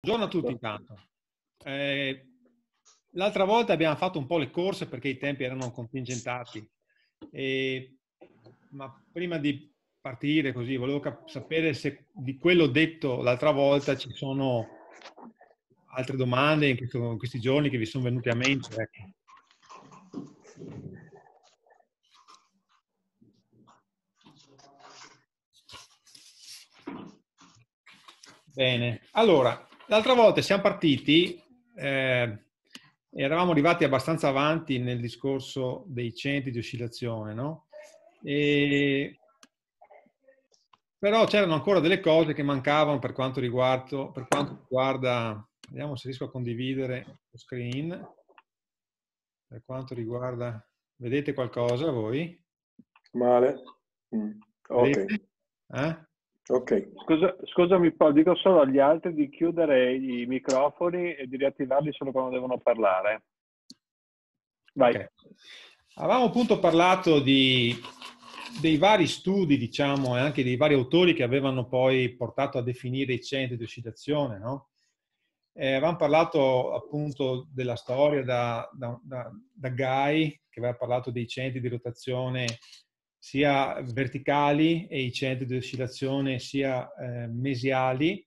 Buongiorno a tutti intanto. Eh, l'altra volta abbiamo fatto un po' le corse perché i tempi erano contingentati, eh, ma prima di partire così volevo cap- sapere se di quello detto l'altra volta ci sono altre domande in, questo, in questi giorni che vi sono venute a mente. Ecco. Bene, allora l'altra volta siamo partiti, eh, eravamo arrivati abbastanza avanti nel discorso dei centri di oscillazione, no? E, però c'erano ancora delle cose che mancavano per quanto, riguardo, per quanto riguarda, vediamo se riesco a condividere lo screen, per quanto riguarda, vedete qualcosa voi? Male. Mm. Ok. Eh? Ok. Scusa, scusami Paul, dico solo agli altri di chiudere i microfoni e di riattivarli solo quando devono parlare. Vai. Okay. Avevamo appunto parlato di, dei vari studi, diciamo, e anche dei vari autori che avevano poi portato a definire i centri di oscillazione, no? Eh, avevamo parlato appunto della storia da, da, da, da Guy, che aveva parlato dei centri di rotazione sia verticali e i centri di oscillazione sia eh, mesiali.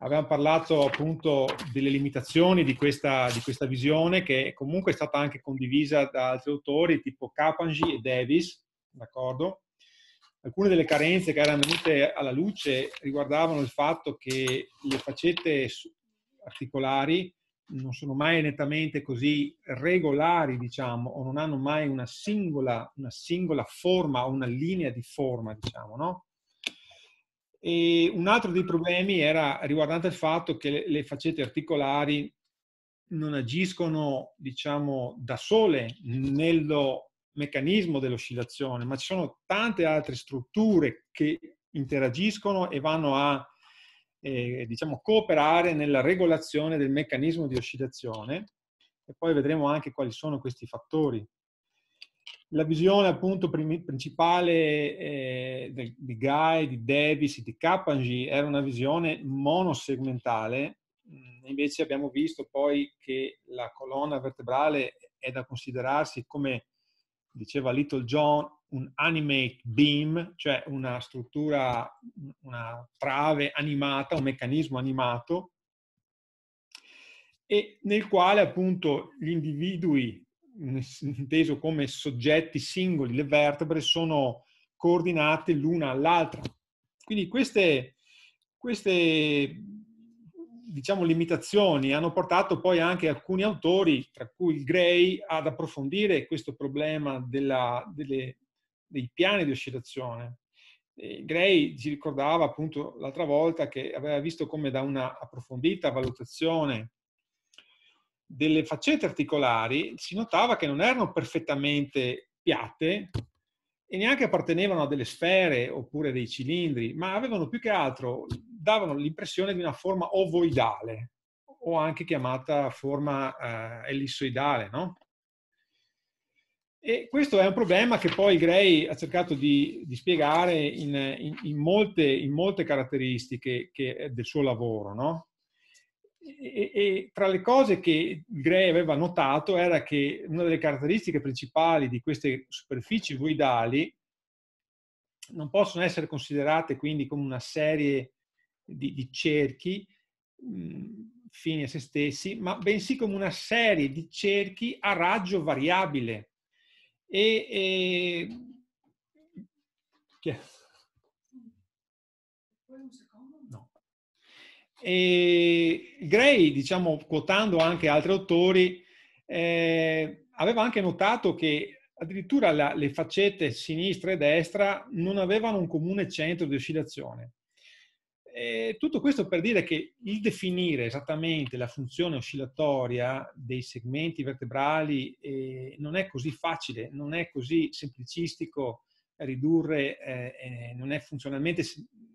Abbiamo parlato appunto delle limitazioni di questa, di questa, visione che comunque è stata anche condivisa da altri autori tipo Capangi e Davis, d'accordo? Alcune delle carenze che erano venute alla luce riguardavano il fatto che le facette articolari non sono mai nettamente così regolari, diciamo, o non hanno mai una singola, una singola forma o una linea di forma, diciamo, no? E un altro dei problemi era riguardante il fatto che le faccette articolari non agiscono, diciamo, da sole nello meccanismo dell'oscillazione, ma ci sono tante altre strutture che interagiscono e vanno a e diciamo, cooperare nella regolazione del meccanismo di oscillazione e poi vedremo anche quali sono questi fattori. La visione appunto principale eh, di Guy, di Davis, di Kapanji era una visione monosegmentale, mm, invece abbiamo visto poi che la colonna vertebrale è da considerarsi come diceva Little John, un animate beam, cioè una struttura, una trave animata, un meccanismo animato, e nel quale appunto gli individui, inteso come soggetti singoli, le vertebre, sono coordinate l'una all'altra. Quindi queste, queste diciamo, limitazioni hanno portato poi anche alcuni autori, tra cui Gray, ad approfondire questo problema della, delle, dei piani di oscillazione. Gray ci ricordava appunto l'altra volta che aveva visto come da una approfondita valutazione delle faccette articolari si notava che non erano perfettamente piatte, e neanche appartenevano a delle sfere oppure dei cilindri, ma avevano più che altro, davano l'impressione di una forma ovoidale o anche chiamata forma eh, ellissoidale, no? E questo è un problema che poi Gray ha cercato di, di spiegare in, in, in, molte, in, molte, caratteristiche che, del suo lavoro, no? e, e, tra le cose che Gray aveva notato era che una delle caratteristiche principali di queste superfici voidali non possono essere considerate quindi come una serie di, di cerchi mh, fini a se stessi, ma bensì come una serie di cerchi a raggio variabile. E, e... E Gray, diciamo, quotando anche altri autori, eh, aveva anche notato che addirittura la, le faccette sinistra e destra non avevano un comune centro di oscillazione. E tutto questo per dire che il definire esattamente la funzione oscillatoria dei segmenti vertebrali eh, non è così facile, non è così semplicistico ridurre, eh, eh, non, è funzionalmente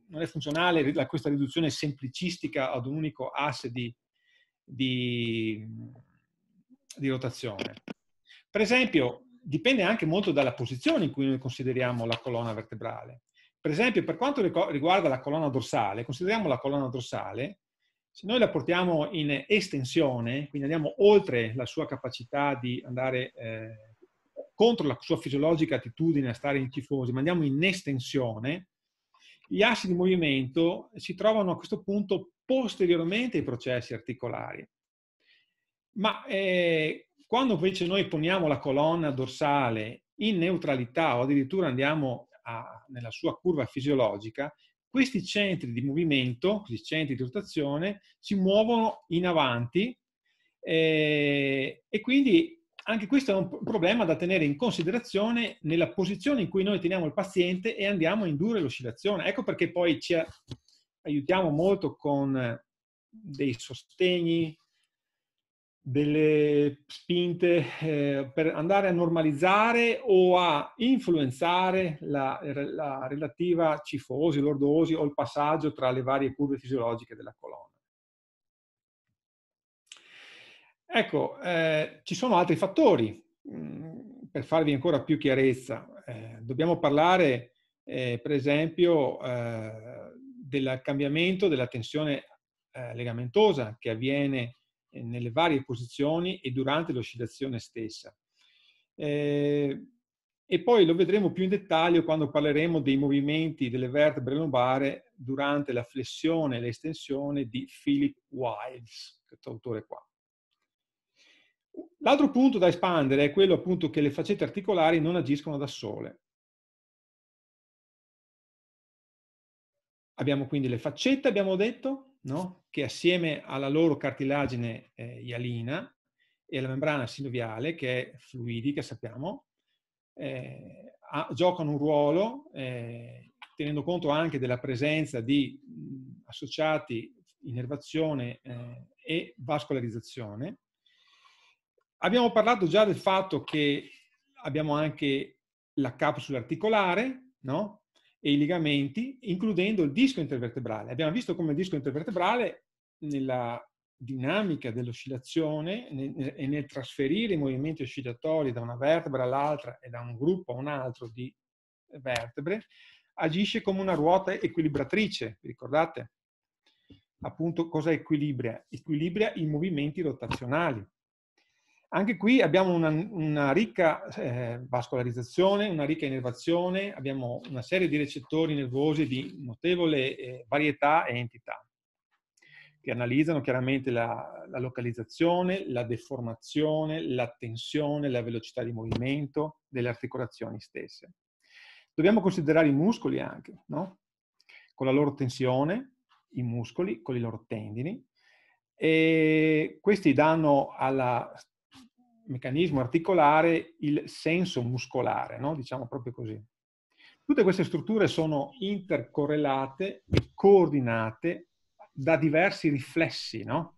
non, è funzionale la, questa riduzione semplicistica ad un unico asse di, di, di rotazione. Per esempio, dipende anche molto dalla posizione in cui noi consideriamo la colonna vertebrale. Per esempio, per quanto riguarda la colonna dorsale, consideriamo la colonna dorsale, se noi la portiamo in estensione, quindi andiamo oltre la sua capacità di andare eh, contro la sua fisiologica attitudine a stare in tifosi, ma andiamo in estensione, gli assi di movimento si trovano a questo punto posteriormente ai processi articolari. Ma eh, quando invece noi poniamo la colonna dorsale in neutralità o addirittura andiamo a, nella sua curva fisiologica, questi centri di movimento, questi centri di rotazione, si muovono in avanti eh, e quindi anche questo è un problema da tenere in considerazione nella posizione in cui noi teniamo il paziente e andiamo a indurre l'oscillazione. Ecco perché poi ci aiutiamo molto con eh, dei sostegni, delle spinte eh, per andare a normalizzare o a influenzare la, la relativa cifosi, lordosi o il passaggio tra le varie curve fisiologiche della colonna. Ecco, eh, ci sono altri fattori. Mm, per farvi ancora più chiarezza, eh, dobbiamo parlare, eh, per esempio, eh, del cambiamento della tensione eh, legamentosa che avviene eh, nelle varie posizioni e durante l'oscillazione stessa. e poi lo vedremo più in dettaglio quando parleremo dei movimenti delle vertebre lombare durante la flessione e l'estensione di Philip Wiles, questo autore qua. L'altro punto da espandere è quello appunto che le faccette articolari non agiscono da sole. Abbiamo quindi le faccette, abbiamo detto, no? che assieme alla loro cartilagine eh, ialina e alla membrana sinoviale, che è fluidica, sappiamo, eh, a, giocano un ruolo, eh, tenendo conto anche della presenza di mh, associati innervazione eh, e vascolarizzazione, Abbiamo parlato già del fatto che abbiamo anche la capsula articolare no? e i ligamenti, includendo il disco intervertebrale. Abbiamo visto come il disco intervertebrale nella dinamica dell'oscillazione e nel trasferire i movimenti oscillatori da una vertebra all'altra e da un gruppo a un altro di vertebre, agisce come una ruota equilibratrice, ricordate? Appunto cosa equilibra? Equilibra i movimenti rotazionali. Anche qui abbiamo una, una ricca eh, vascolarizzazione, una ricca innervazione, abbiamo una serie di recettori nervosi di notevole eh, varietà e entità, che analizzano chiaramente la, la, localizzazione, la deformazione, la tensione, la velocità di movimento delle articolazioni stesse. Dobbiamo considerare i muscoli anche, no? con la loro tensione, i muscoli, con i loro tendini, e questi danno alla meccanismo articolare il senso muscolare, no? diciamo proprio così. Tutte queste strutture sono intercorrelate e coordinate da diversi riflessi. No?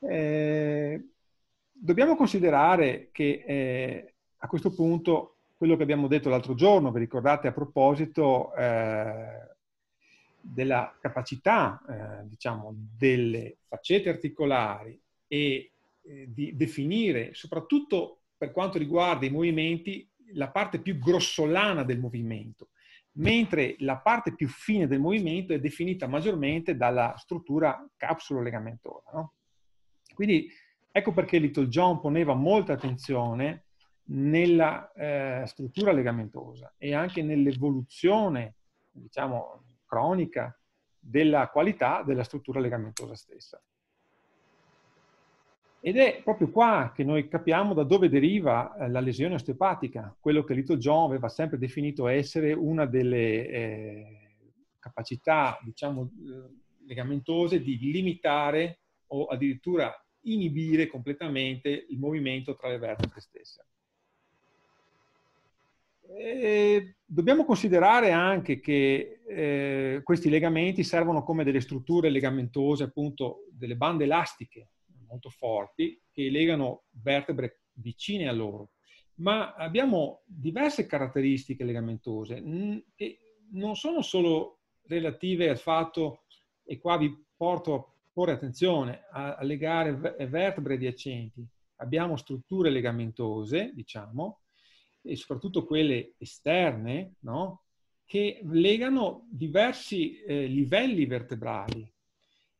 Eh, dobbiamo considerare che eh, a questo punto quello che abbiamo detto l'altro giorno, vi ricordate a proposito eh, della capacità eh, diciamo, delle faccette articolari e eh, di definire, soprattutto per quanto riguarda i movimenti, la parte più grossolana del movimento, mentre la parte più fine del movimento è definita maggiormente dalla struttura capsulo-legamentosa. No? Quindi ecco perché Little John poneva molta attenzione nella eh, struttura legamentosa e anche nell'evoluzione, diciamo, cronica della qualità della struttura legamentosa stessa. Ed è proprio qua che noi capiamo da dove deriva eh, la lesione osteopatica, quello che Little John aveva sempre definito essere una delle eh, capacità, diciamo, eh, legamentose di limitare o addirittura inibire completamente il movimento tra le vertebre stesse. E dobbiamo considerare anche che eh, questi legamenti servono come delle strutture legamentose, appunto delle bande elastiche molto forti che legano vertebre vicine a loro, ma abbiamo diverse caratteristiche legamentose mm, che non sono solo relative al fatto, e qua vi porto a porre attenzione, a, legare vertebre adiacenti. Abbiamo strutture legamentose, diciamo, e soprattutto quelle esterne, no? che legano diversi eh, livelli vertebrali.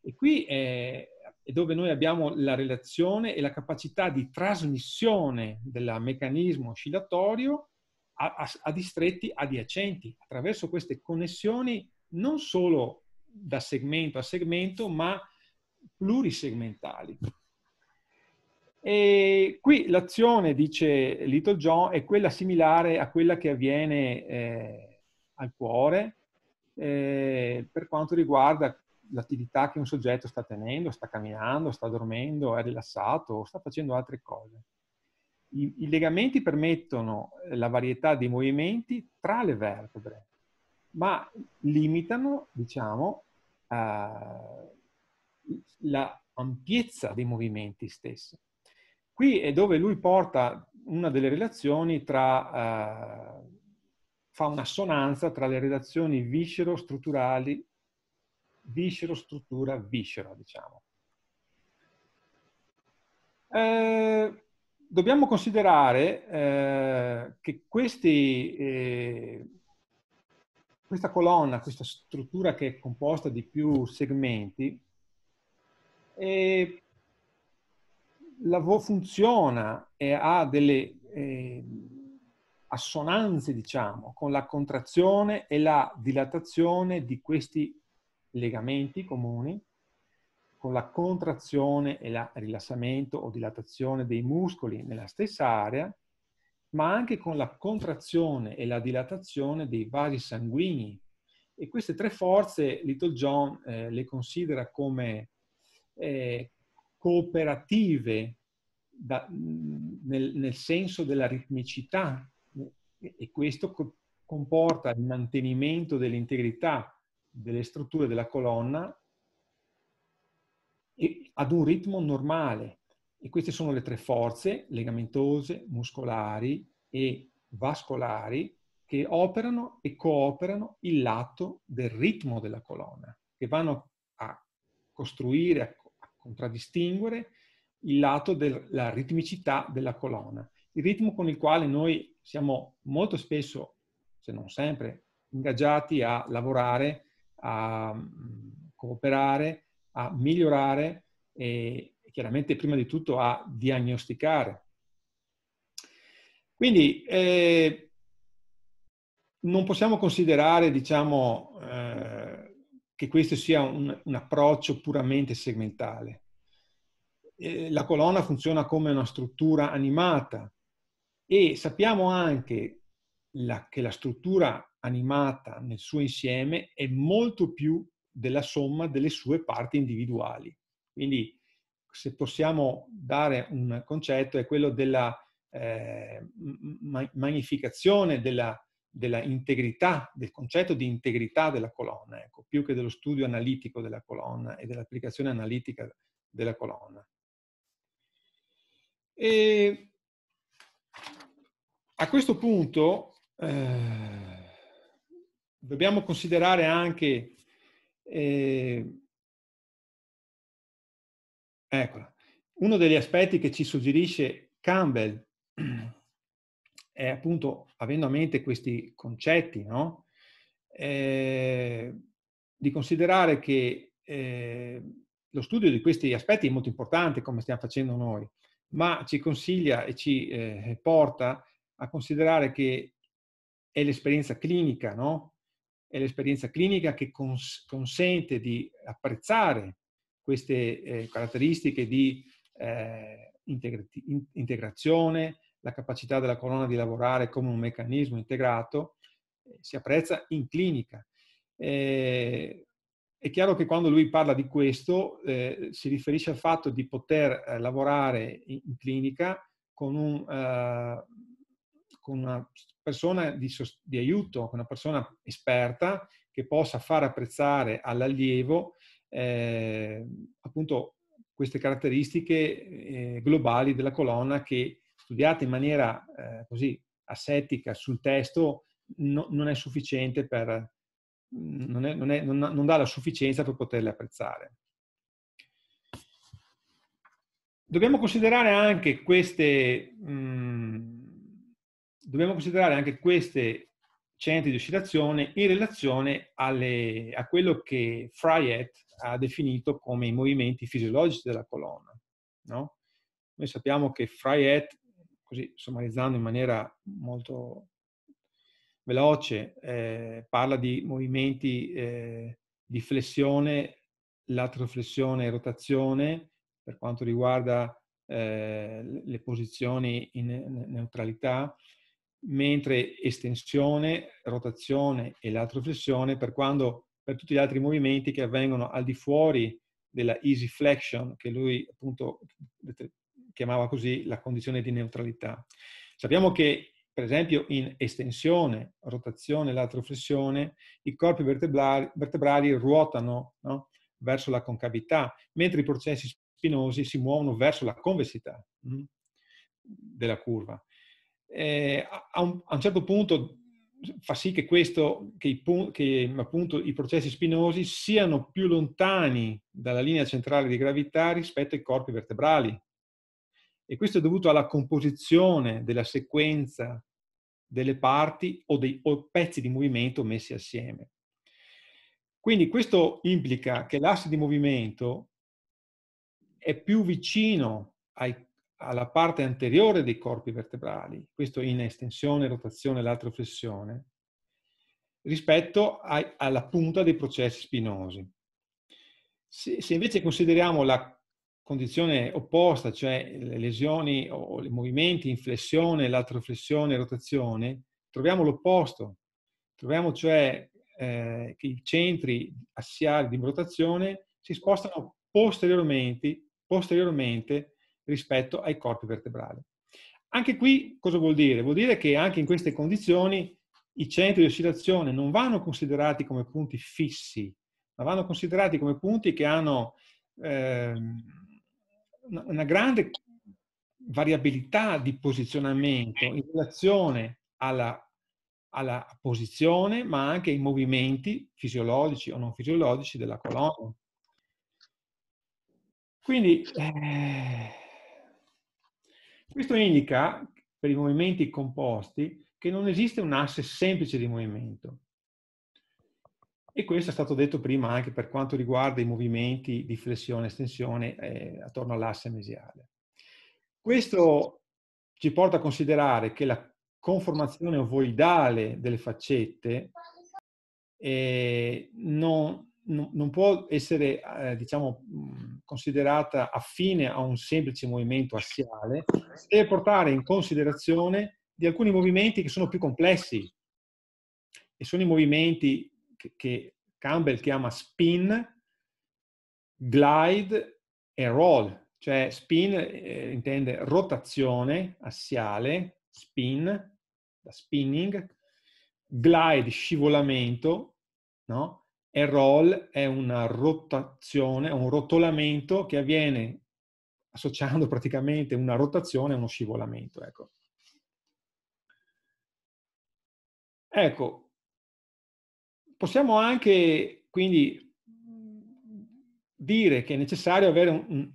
E qui è, e dove noi abbiamo la relazione e la capacità di trasmissione del meccanismo oscillatorio a, a, a distretti adiacenti, attraverso queste connessioni non solo da segmento a segmento, ma plurisegmentali. E qui l'azione, dice Little John, è quella similare a quella che avviene eh, al cuore eh, per quanto riguarda l'attività che un soggetto sta tenendo, sta camminando, sta dormendo, è rilassato o sta facendo altre cose. I, I, legamenti permettono eh, la varietà dei movimenti tra le vertebre, ma limitano, diciamo, eh, la ampiezza dei movimenti stessi. Qui è dove lui porta una delle relazioni tra, eh, fa un'assonanza tra le relazioni viscero-strutturali viscero-struttura viscera, diciamo. Eh, dobbiamo considerare eh, che questi, eh, questa colonna, questa struttura che è composta di più segmenti, la funziona e ha delle eh, assonanze, diciamo, con la contrazione e la dilatazione di questi legamenti comuni, con la contrazione e il rilassamento o dilatazione dei muscoli nella stessa area, ma anche con la contrazione e la dilatazione dei vasi sanguigni. E queste tre forze Little John eh, le considera come eh, cooperative da, nel, nel, senso della ritmicità e questo co- comporta il mantenimento dell'integrità delle strutture della colonna ad un ritmo normale. E queste sono le tre forze, legamentose, muscolari e vascolari, che operano e cooperano il lato del ritmo della colonna, che vanno a costruire, a contraddistinguere il lato della ritmicità della colonna. Il ritmo con il quale noi siamo molto spesso, se non sempre, ingaggiati a lavorare a cooperare, a migliorare e chiaramente prima di tutto a diagnosticare. Quindi eh, non possiamo considerare, diciamo, eh, che questo sia un, un approccio puramente segmentale. Eh, la colonna funziona come una struttura animata e sappiamo anche la, che la struttura animata nel suo insieme è molto più della somma delle sue parti individuali. Quindi se possiamo dare un concetto è quello della eh, magnificazione, della, della, integrità, del concetto di integrità della colonna, ecco, più che dello studio analitico della colonna e dell'applicazione analitica della colonna. E a questo punto eh, dobbiamo considerare anche, eh, eccola, uno degli aspetti che ci suggerisce Campbell è appunto, avendo a mente questi concetti, no? eh, di considerare che eh, lo studio di questi aspetti è molto importante, come stiamo facendo noi, ma ci consiglia e ci eh, porta a considerare che è l'esperienza clinica, no? è l'esperienza clinica che cons consente di apprezzare queste eh, caratteristiche di eh, integrazione, la capacità della colonna di lavorare come un meccanismo integrato, eh, si apprezza in clinica. Eh, è chiaro che quando lui parla di questo eh, si riferisce al fatto di poter eh, lavorare in, in clinica con un con una persona di, di aiuto, con una persona esperta che possa far apprezzare all'allievo eh, appunto queste caratteristiche eh, globali della colonna che studiate in maniera eh, così assettica sul testo no, non è sufficiente per, non, è, non, è, non, non dà la sufficienza per poterle apprezzare. Dobbiamo considerare anche queste mh, dobbiamo considerare anche questi centri di oscillazione in relazione alle, a quello che Fryett ha definito come i movimenti fisiologici della colonna. No? Noi sappiamo che Fryett, così sommarizzando in maniera molto veloce, eh, parla di movimenti eh, di flessione, latroflessione e rotazione per quanto riguarda eh, le posizioni in neutralità mentre estensione, rotazione e latroflessione per, quando, per tutti gli altri movimenti che avvengono al di fuori della easy flexion, che lui appunto chiamava così la condizione di neutralità. Sappiamo che, per esempio, in estensione, rotazione e latroflessione, i corpi vertebrali, vertebrali ruotano no? verso la concavità, mentre i processi spinosi si muovono verso la convessità mm, della curva eh, a, un, a, un, certo punto fa sì che, questo, che, i, che appunto, i processi spinosi siano più lontani dalla linea centrale di gravità rispetto ai corpi vertebrali. E questo è dovuto alla composizione della sequenza delle parti o dei o pezzi di movimento messi assieme. Quindi questo implica che l'asse di movimento è più vicino ai alla parte anteriore dei corpi vertebrali, questo in estensione, rotazione, flessione, rispetto ai, alla punta dei processi spinosi. Se, se, invece consideriamo la condizione opposta, cioè le lesioni o i movimenti in flessione, flessione, rotazione, troviamo l'opposto. Troviamo cioè eh, che i centri assiali di rotazione si spostano posteriormente, posteriormente rispetto ai corpi vertebrali. Anche qui cosa vuol dire? Vuol dire che anche in queste condizioni i centri di oscillazione non vanno considerati come punti fissi, ma vanno considerati come punti che hanno eh, una grande variabilità di posizionamento in relazione alla, alla posizione, ma anche ai movimenti fisiologici o non fisiologici della colonna. Quindi eh, questo indica per i movimenti composti che non esiste un asse semplice di movimento. E questo è stato detto prima anche per quanto riguarda i movimenti di flessione e estensione eh, attorno all'asse mesiale. Questo ci porta a considerare che la conformazione ovoidale delle faccette eh, non, non, può essere eh, diciamo, considerata affine a un semplice movimento assiale, si deve portare in considerazione di alcuni movimenti che sono più complessi e sono i movimenti che, Campbell chiama spin, glide e roll, cioè spin eh, intende rotazione assiale, spin, da spinning, glide, scivolamento, no? e roll è una rotazione, un rotolamento che avviene associando praticamente una rotazione a uno scivolamento. Ecco. ecco, possiamo anche quindi dire che è necessario avere un,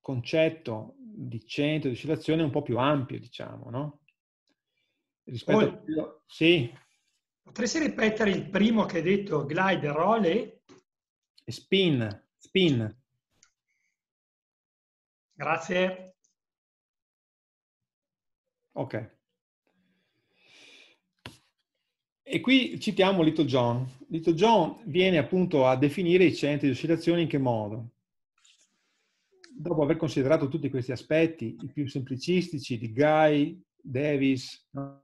concetto di centro di oscillazione un po' più ampio, diciamo, no? Rispetto oh, a quello... Sì. Potresti ripetere il primo che hai detto, glide, roll e? Spin, spin. Grazie. Ok. E qui citiamo Little John. Little John viene appunto a definire i centri di oscillazione in che modo? Dopo aver considerato tutti questi aspetti, i più semplicistici di Guy, Davis, no?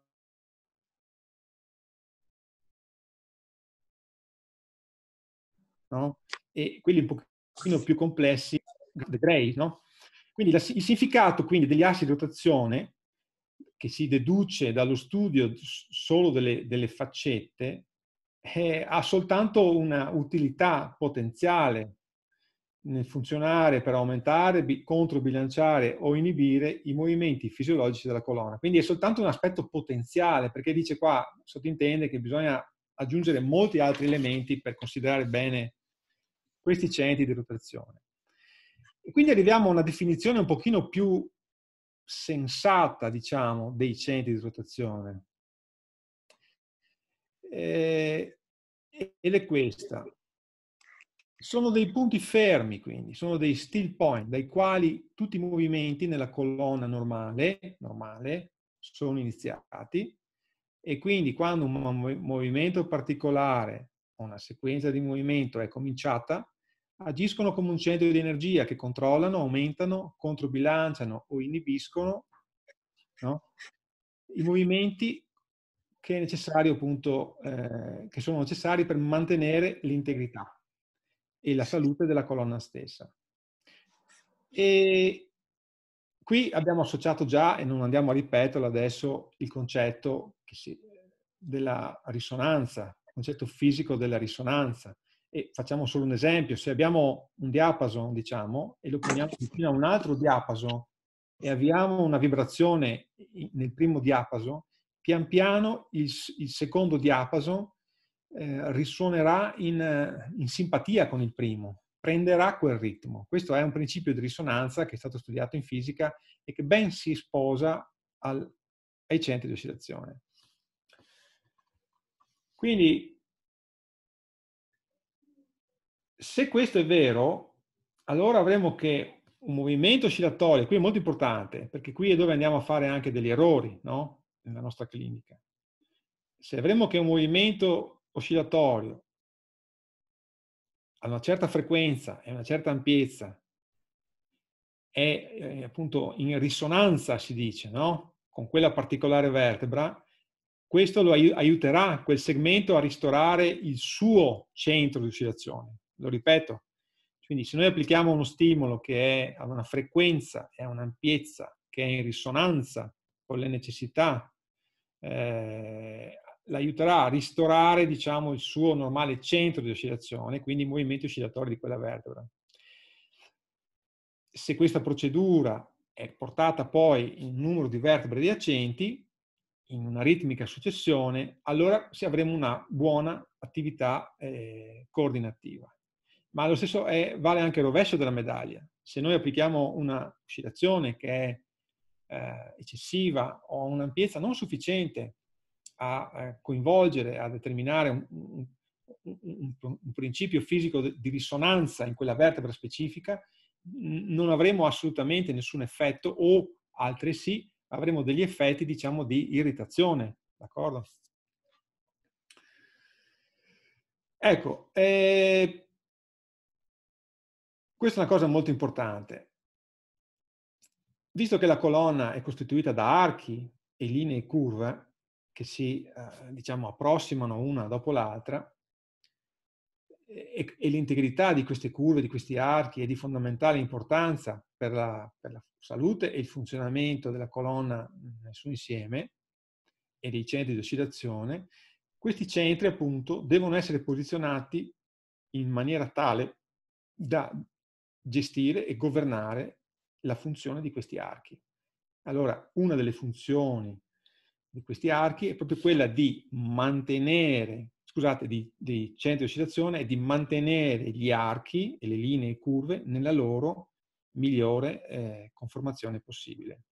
no? e quelli un pochino più complessi, grey. No? Quindi la, il significato quindi, degli assi di rotazione, che si deduce dallo studio solo delle, delle faccette, eh, ha soltanto una utilità potenziale nel funzionare per aumentare, controbilanciare o inibire i movimenti fisiologici della colonna. Quindi è soltanto un aspetto potenziale, perché dice qua, sottintende che bisogna aggiungere molti altri elementi per considerare bene questi centri di rotazione. E quindi arriviamo a una definizione un pochino più sensata, diciamo, dei centri di rotazione. Eh, ed è questa. Sono dei punti fermi, quindi, sono dei still point, dai quali tutti i movimenti nella colonna normale, normale sono iniziati e quindi quando un movimento particolare, una sequenza di movimento è cominciata, agiscono come un centro di energia che controllano, aumentano, controbilanciano o inibiscono no? i movimenti che, appunto, eh, che sono necessari per mantenere l'integrità e la salute della colonna stessa. E qui abbiamo associato già, e non andiamo a ripeterlo adesso, il concetto si, della risonanza, il concetto fisico della risonanza, e facciamo solo un esempio, se abbiamo un diapason, diciamo, e lo poniamo vicino a un altro diapason e avviamo una vibrazione nel primo diapason, pian piano il, il secondo diapason eh, risuonerà in, in simpatia con il primo, prenderà quel ritmo. Questo è un principio di risonanza che è stato studiato in fisica e che ben si sposa al, ai centri di oscillazione. Quindi se questo è vero, allora avremo che un movimento oscillatorio, qui è molto importante, perché qui è dove andiamo a fare anche degli errori, no? Nella nostra clinica. Se avremo che un movimento oscillatorio a una certa frequenza e una certa ampiezza è, è eh, appunto in risonanza, si dice, no? Con quella particolare vertebra, questo lo aiuterà quel segmento a ristorare il suo centro di oscillazione. Lo ripeto, quindi se noi applichiamo uno stimolo che è a una frequenza e a un'ampiezza che è in risonanza con le necessità, eh, l'aiuterà a ristorare diciamo, il suo normale centro di oscillazione, quindi i movimenti oscillatori di quella vertebra. Se questa procedura è portata poi in un numero di vertebre adiacenti, in una ritmica successione, allora avremo una buona attività eh, coordinativa ma lo stesso è, eh, vale anche il rovescio della medaglia. Se noi applichiamo una oscillazione che è eh, eccessiva o un'ampiezza non sufficiente a, a eh, coinvolgere, a determinare un, un, un, un, principio fisico di risonanza in quella vertebra specifica, non avremo assolutamente nessun effetto o altresì avremo degli effetti diciamo di irritazione, d'accordo? Ecco, eh, questa è una cosa molto importante. Visto che la colonna è costituita da archi e linee curve che si eh, diciamo, approssimano una dopo l'altra, e, e l'integrità di queste curve, di questi archi, è di fondamentale importanza per la, per la salute e il funzionamento della colonna nel suo insieme e dei centri di oscillazione, questi centri appunto devono essere posizionati in maniera tale da gestire e governare la funzione di questi archi. Allora, una delle funzioni di questi archi è proprio quella di mantenere, scusate, di, di centro di oscillazione, è di mantenere gli archi e le linee curve nella loro migliore eh, conformazione possibile.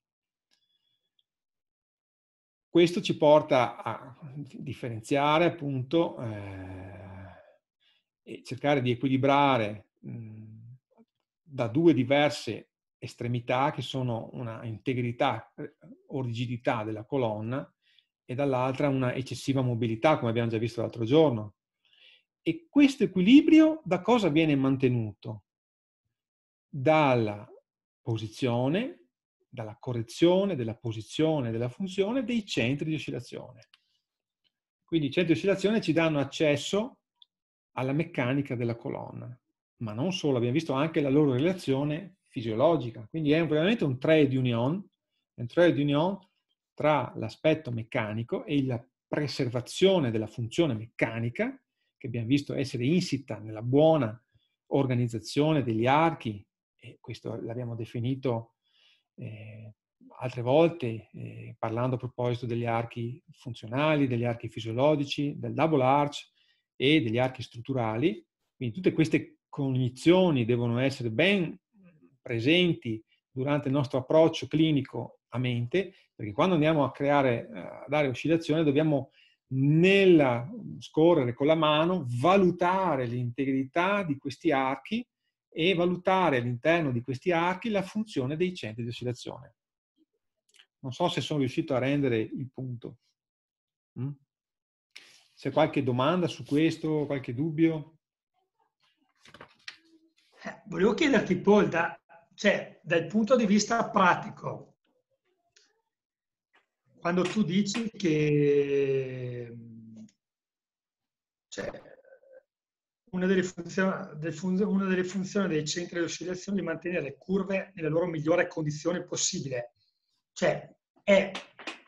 Questo ci porta a differenziare appunto eh, e cercare di equilibrare mh, da due diverse estremità che sono una integrità eh, o rigidità della colonna e dall'altra una eccessiva mobilità, come abbiamo già visto l'altro giorno. E questo equilibrio da cosa viene mantenuto? Dalla posizione, dalla correzione della posizione della funzione dei centri di oscillazione. Quindi i centri di oscillazione ci danno accesso alla meccanica della colonna ma non solo, abbiamo visto anche la loro relazione fisiologica, quindi è veramente un trade union, un trade union tra l'aspetto meccanico e la preservazione della funzione meccanica, che abbiamo visto essere insita nella buona organizzazione degli archi, e questo l'abbiamo definito eh, altre volte, eh, parlando a proposito degli archi funzionali, degli archi fisiologici, del double arch e degli archi strutturali, quindi tutte queste cognizioni devono essere ben presenti durante il nostro approccio clinico a mente, perché quando andiamo a creare, eh, a dare oscillazione, dobbiamo nella scorrere con la mano, valutare l'integrità di questi archi e valutare all'interno di questi archi la funzione dei centri di oscillazione. Non so se sono riuscito a rendere il punto. Mm? C'è qualche domanda su questo, qualche dubbio? Eh, volevo chiederti, Paul, da, cioè, dal punto di vista pratico, quando tu dici che cioè, una, delle funzioni, una delle funzioni dei centri di oscillazione è mantenere le curve nella loro migliore condizione possibile, cioè è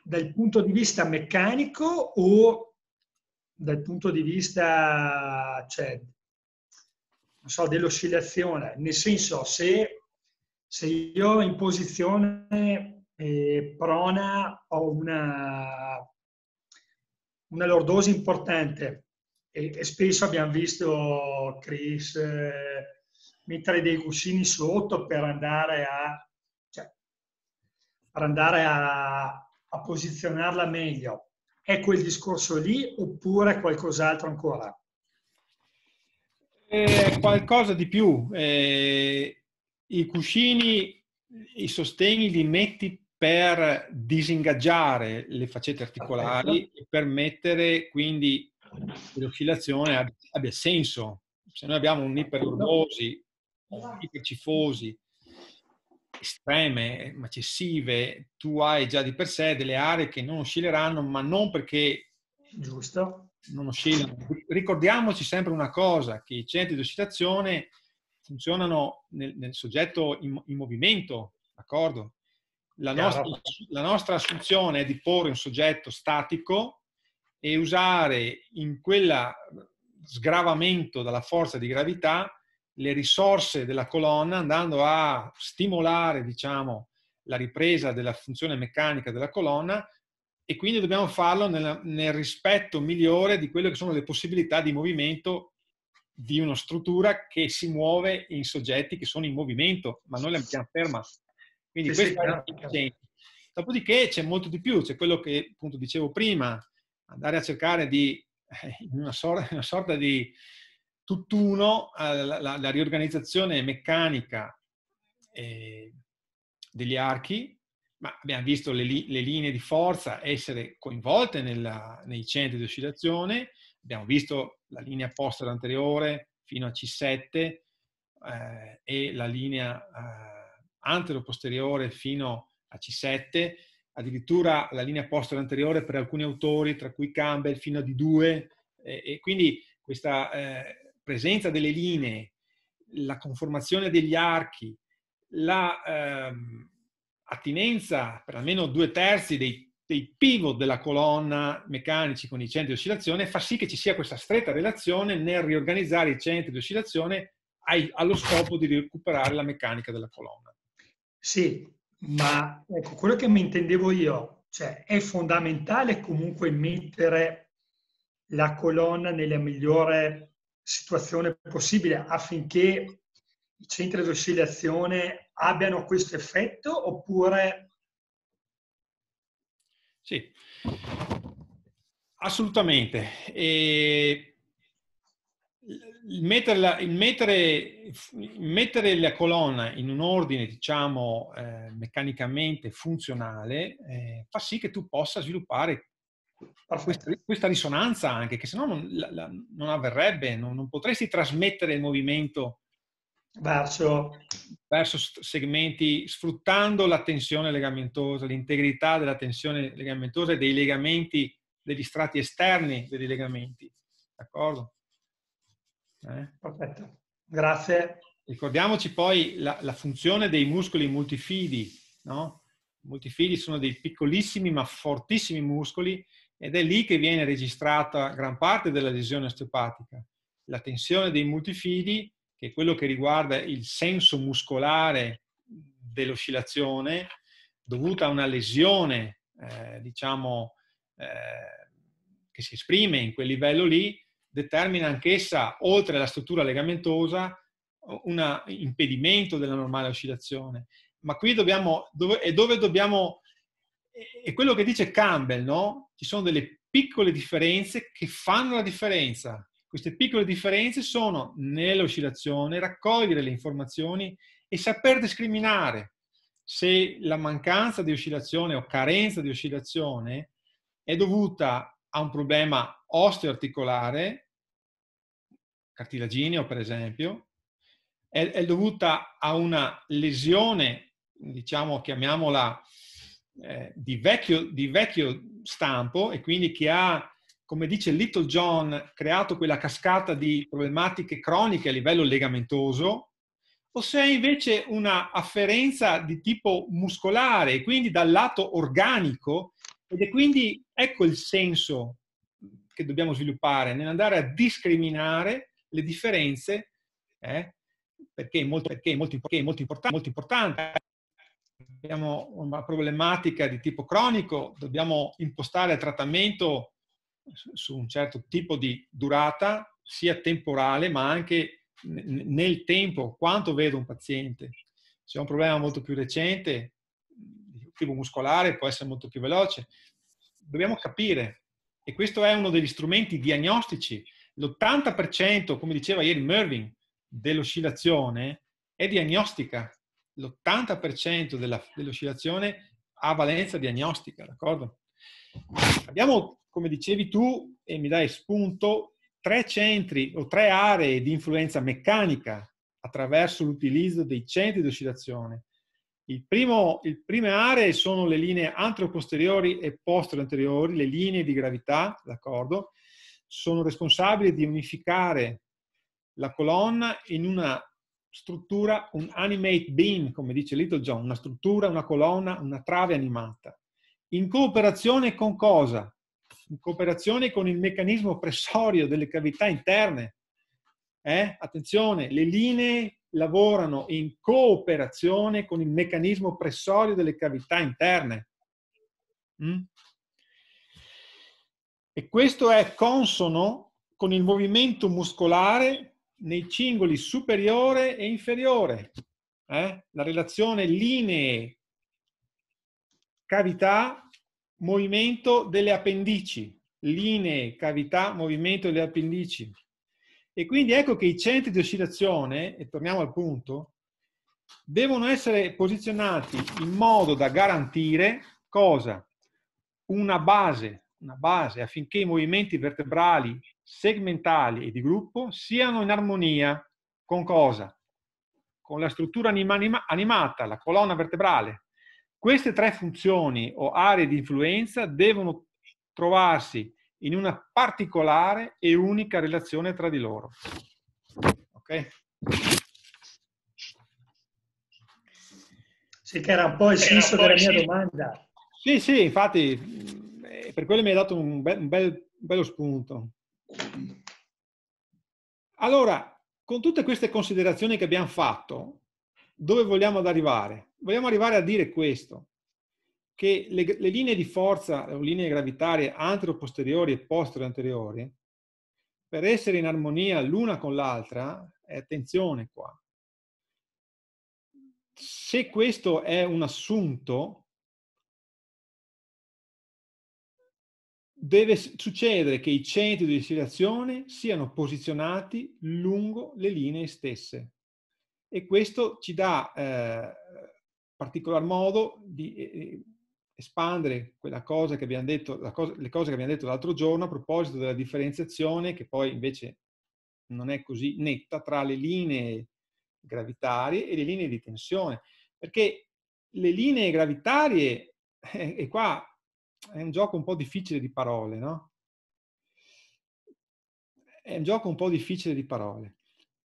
dal punto di vista meccanico o dal punto di vista cioè, so, dell'oscillazione, nel senso se, se io in posizione eh, prona ho una, una lordosi importante e, e, spesso abbiamo visto Chris eh, mettere dei cuscini sotto per andare a, cioè, per andare a, a posizionarla meglio. È quel discorso lì oppure qualcos'altro ancora? Eh, qualcosa di più. Eh, I cuscini, i sostegni li metti per disingaggiare le faccette articolari e permettere quindi che l'oscillazione abbia senso. Se noi abbiamo un'iperlordosi, ipercifosi, estreme, ma eccessive, tu hai già di per sé delle aree che non oscilleranno, ma non perché Giusto non oscillano. Ricordiamoci sempre una cosa, che i centri di oscillazione funzionano nel, nel soggetto in, in, movimento, d'accordo? La nostra, la nostra, assunzione è di porre un soggetto statico e usare in quel sgravamento dalla forza di gravità le risorse della colonna andando a stimolare diciamo, la ripresa della funzione meccanica della colonna e quindi dobbiamo farlo nel, nel rispetto migliore di quelle che sono le possibilità di movimento di una struttura che si muove in soggetti che sono in movimento, ma noi la mettiamo ferma. Quindi sì, questo sì, è l'efficienza. Dopodiché c'è molto di più, c'è quello che appunto dicevo prima, andare a cercare di eh, una sorta, una sorta di tutt'uno eh, la, la, la riorganizzazione meccanica eh, degli archi ma abbiamo visto le, le linee di forza essere coinvolte nella, nei centri di oscillazione, abbiamo visto la linea postera anteriore fino a C7 eh, e la linea eh, antero-posteriore fino a C7, addirittura la linea postera anteriore per alcuni autori, tra cui Campbell, fino a D2, eh, e quindi questa eh, presenza delle linee, la conformazione degli archi, la, ehm, attinenza per almeno due terzi dei, dei pivot della colonna meccanici con i centri di oscillazione fa sì che ci sia questa stretta relazione nel riorganizzare i centri di oscillazione ai, allo scopo di recuperare la meccanica della colonna. Sì, ma ecco, quello che mi intendevo io, cioè è fondamentale comunque mettere la colonna nella migliore situazione possibile affinché i centri di oscillazione abbiano questo effetto oppure... Sì, assolutamente. E mettere, la, mettere, mettere la colonna in un ordine, diciamo, eh, meccanicamente funzionale, eh, fa sì che tu possa sviluppare questa, questa, risonanza anche, che se no non, non avverrebbe, non, non, potresti trasmettere il movimento verso, verso segmenti sfruttando la tensione legamentosa, l'integrità della tensione legamentosa e dei legamenti, degli strati esterni dei legamenti. D'accordo? Eh? Perfetto, grazie. Ricordiamoci poi la, la funzione dei muscoli multifidi, no? I multifidi sono dei piccolissimi ma fortissimi muscoli ed è lì che viene registrata gran parte della lesione osteopatica. La tensione dei multifidi che è quello che riguarda il senso muscolare dell'oscillazione dovuta a una lesione, eh, diciamo, eh, che si esprime in quel livello lì, determina anch'essa, oltre alla struttura legamentosa, un impedimento della normale oscillazione. Ma qui dobbiamo, dove, e dove dobbiamo, è quello che dice Campbell, no? Ci sono delle piccole differenze che fanno la differenza. Queste piccole differenze sono nell'oscillazione raccogliere le informazioni e saper discriminare se la mancanza di oscillazione o carenza di oscillazione è dovuta a un problema osteoarticolare, cartilagineo per esempio, è, è dovuta a una lesione, diciamo, chiamiamola, eh, di, vecchio, di vecchio stampo e quindi che ha come dice Little John, creato quella cascata di problematiche croniche a livello legamentoso, o se è invece una afferenza di tipo muscolare, quindi dal lato organico, ed è quindi ecco il senso che dobbiamo sviluppare nell'andare a discriminare le differenze, eh, perché, è molto, perché, è molto, perché è molto, importante, molto importante. Abbiamo una problematica di tipo cronico, dobbiamo impostare il trattamento su un certo tipo di durata, sia temporale, ma anche nel tempo, quanto vedo un paziente. Se ho un problema molto più recente, tipo muscolare, può essere molto più veloce. Dobbiamo capire, e questo è uno degli strumenti diagnostici. L'80%, come diceva ieri Mervyn, dell'oscillazione è diagnostica. L'80% della, dell'oscillazione ha valenza diagnostica, d'accordo? Abbiamo come dicevi tu, e mi dai spunto, tre centri o tre aree di influenza meccanica attraverso l'utilizzo dei centri di oscillazione. Il primo, il prime aree sono le linee anteroposteriori e posteroanteriori, le linee di gravità, d'accordo? Sono responsabili di unificare la colonna in una struttura, un animate beam, come dice Little John, una struttura, una colonna, una trave animata. In cooperazione con cosa? in cooperazione con il meccanismo pressorio delle cavità interne. Eh? Attenzione, le linee lavorano in cooperazione con il meccanismo pressorio delle cavità interne. Mm? E questo è consono con il movimento muscolare nei cingoli superiore e inferiore. Eh? La relazione linee-cavità movimento delle appendici, linee, cavità, movimento delle appendici. E quindi ecco che i centri di oscillazione, e torniamo al punto, devono essere posizionati in modo da garantire cosa? Una base, una base affinché i movimenti vertebrali segmentali e di gruppo siano in armonia con cosa? Con la struttura anima animata, la colonna vertebrale. Queste tre funzioni o aree di influenza devono trovarsi in una particolare e unica relazione tra di loro. Ok? Sì, che era un po' il senso della mia domanda. Sì, sì, infatti, eh, per quello mi hai dato un, bel, un bel, bello spunto. Allora, con tutte queste considerazioni che abbiamo fatto, dove vogliamo arrivare? Vogliamo arrivare a dire questo, che le, le linee di forza o linee gravitarie antero-posteriori e postero-anteriori, per essere in armonia l'una con l'altra, eh, attenzione qua, se questo è un assunto, deve succedere che i centri di oscillazione siano posizionati lungo le linee stesse e questo ci dà eh, particolar modo di eh, eh espandere quella cosa che abbiamo detto, cosa, le cose che abbiamo detto l'altro giorno a proposito della differenziazione che poi invece non è così netta tra le linee gravitarie e le linee di tensione, perché le linee gravitarie, eh, e qua è un gioco un po' difficile di parole, no? È un gioco un po' difficile di parole,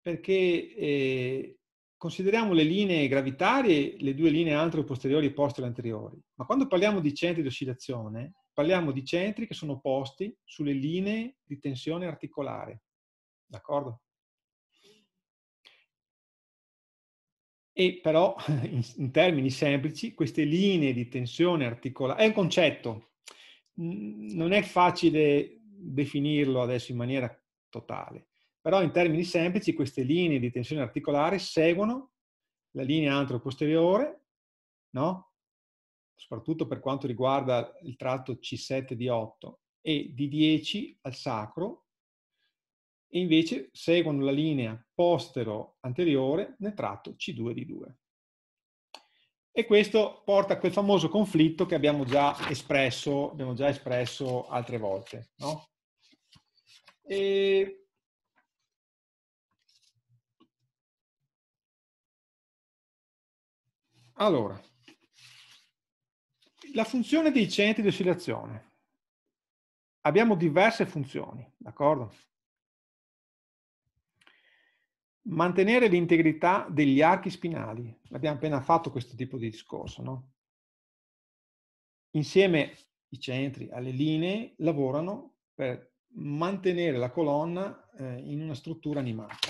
perché eh, consideriamo le linee gravitarie, le due linee antero-posteriori poste anteriori, ma quando parliamo di centri di oscillazione, parliamo di centri che sono posti sulle linee di tensione articolare. D'accordo? E però, in, termini semplici, queste linee di tensione articolare... È un concetto, non è facile definirlo adesso in maniera totale. Però in termini semplici queste linee di tensione articolare seguono la linea antroposteriore, no? soprattutto per quanto riguarda il tratto C7 di 8 e di 10 al sacro, e invece seguono la linea postero-anteriore nel tratto C2 di 2. E questo porta a quel famoso conflitto che abbiamo già espresso, abbiamo già espresso altre volte. No? E Allora, la funzione dei centri di oscillazione. Abbiamo diverse funzioni, d'accordo? Mantenere l'integrità degli archi spinali. Abbiamo appena fatto questo tipo di discorso, no? Insieme i centri alle linee lavorano per mantenere la colonna eh, in una struttura animata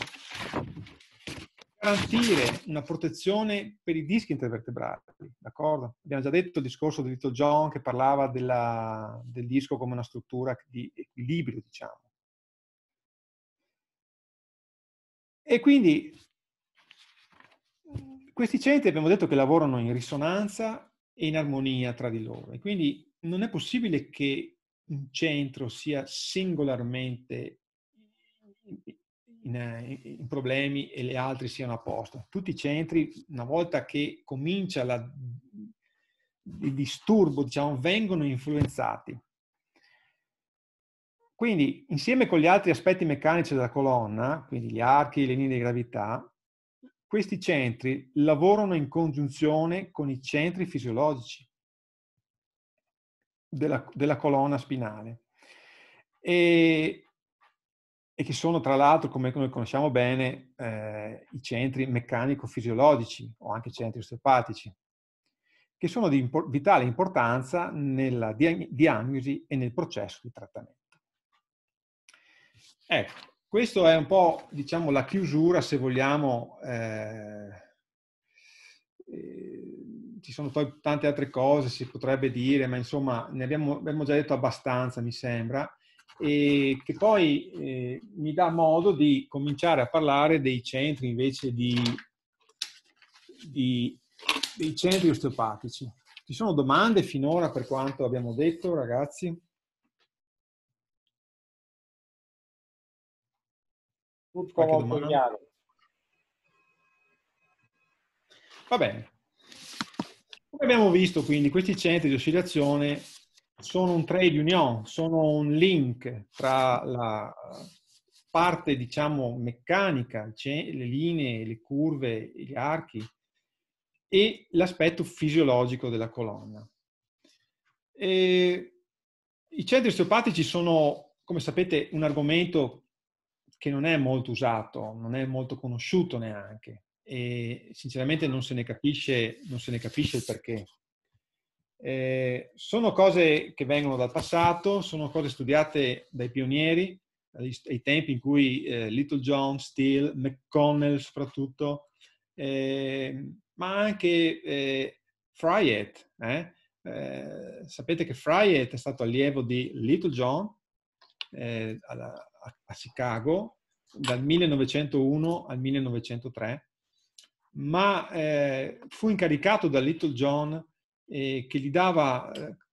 garantire una protezione per i dischi intervertebrali, d'accordo? Abbiamo già detto il discorso di Little John che parlava della, del disco come una struttura di equilibrio, diciamo. E quindi questi centri abbiamo detto che lavorano in risonanza e in armonia tra di loro. E quindi non è possibile che un centro sia singolarmente in, eh, in, problemi e le altre siano a posto. Tutti i centri, una volta che comincia la, il disturbo, diciamo, vengono influenzati. Quindi, insieme con gli altri aspetti meccanici della colonna, quindi gli archi, le linee di gravità, questi centri lavorano in congiunzione con i centri fisiologici della, della colonna spinale. E e che sono tra l'altro, come noi conosciamo bene, eh, i centri meccanico-fisiologici o anche centri osteopatici, che sono di impor- vitale importanza nella dia- diagnosi e nel processo di trattamento. Ecco, questa è un po' diciamo, la chiusura, se vogliamo. Eh, eh, ci sono poi tante altre cose si potrebbe dire, ma insomma ne abbiamo, abbiamo già detto abbastanza, mi sembra e che poi eh, mi dà modo di cominciare a parlare dei centri invece di, di, dei centri osteopatici. Ci sono domande finora per quanto abbiamo detto, ragazzi? Tutto chiaro. Va bene. Come abbiamo visto, quindi, questi centri di oscillazione sono un trade union, sono un link tra la parte, diciamo, meccanica, le linee, le curve, gli archi e l'aspetto fisiologico della colonna. E I cedri osteopatici sono, come sapete, un argomento che non è molto usato, non è molto conosciuto neanche e sinceramente non se ne capisce, se ne capisce il perché. Eh, sono cose che vengono dal passato, sono cose studiate dai pionieri, ai, tempi in cui eh, Little John, Steele, McConnell soprattutto, eh, ma anche eh, Fryett. Eh? Eh, sapete che Fryett è stato allievo di Little John a, a Chicago dal 1901 al 1903, ma fu incaricato da Little John eh, che gli dava 3-4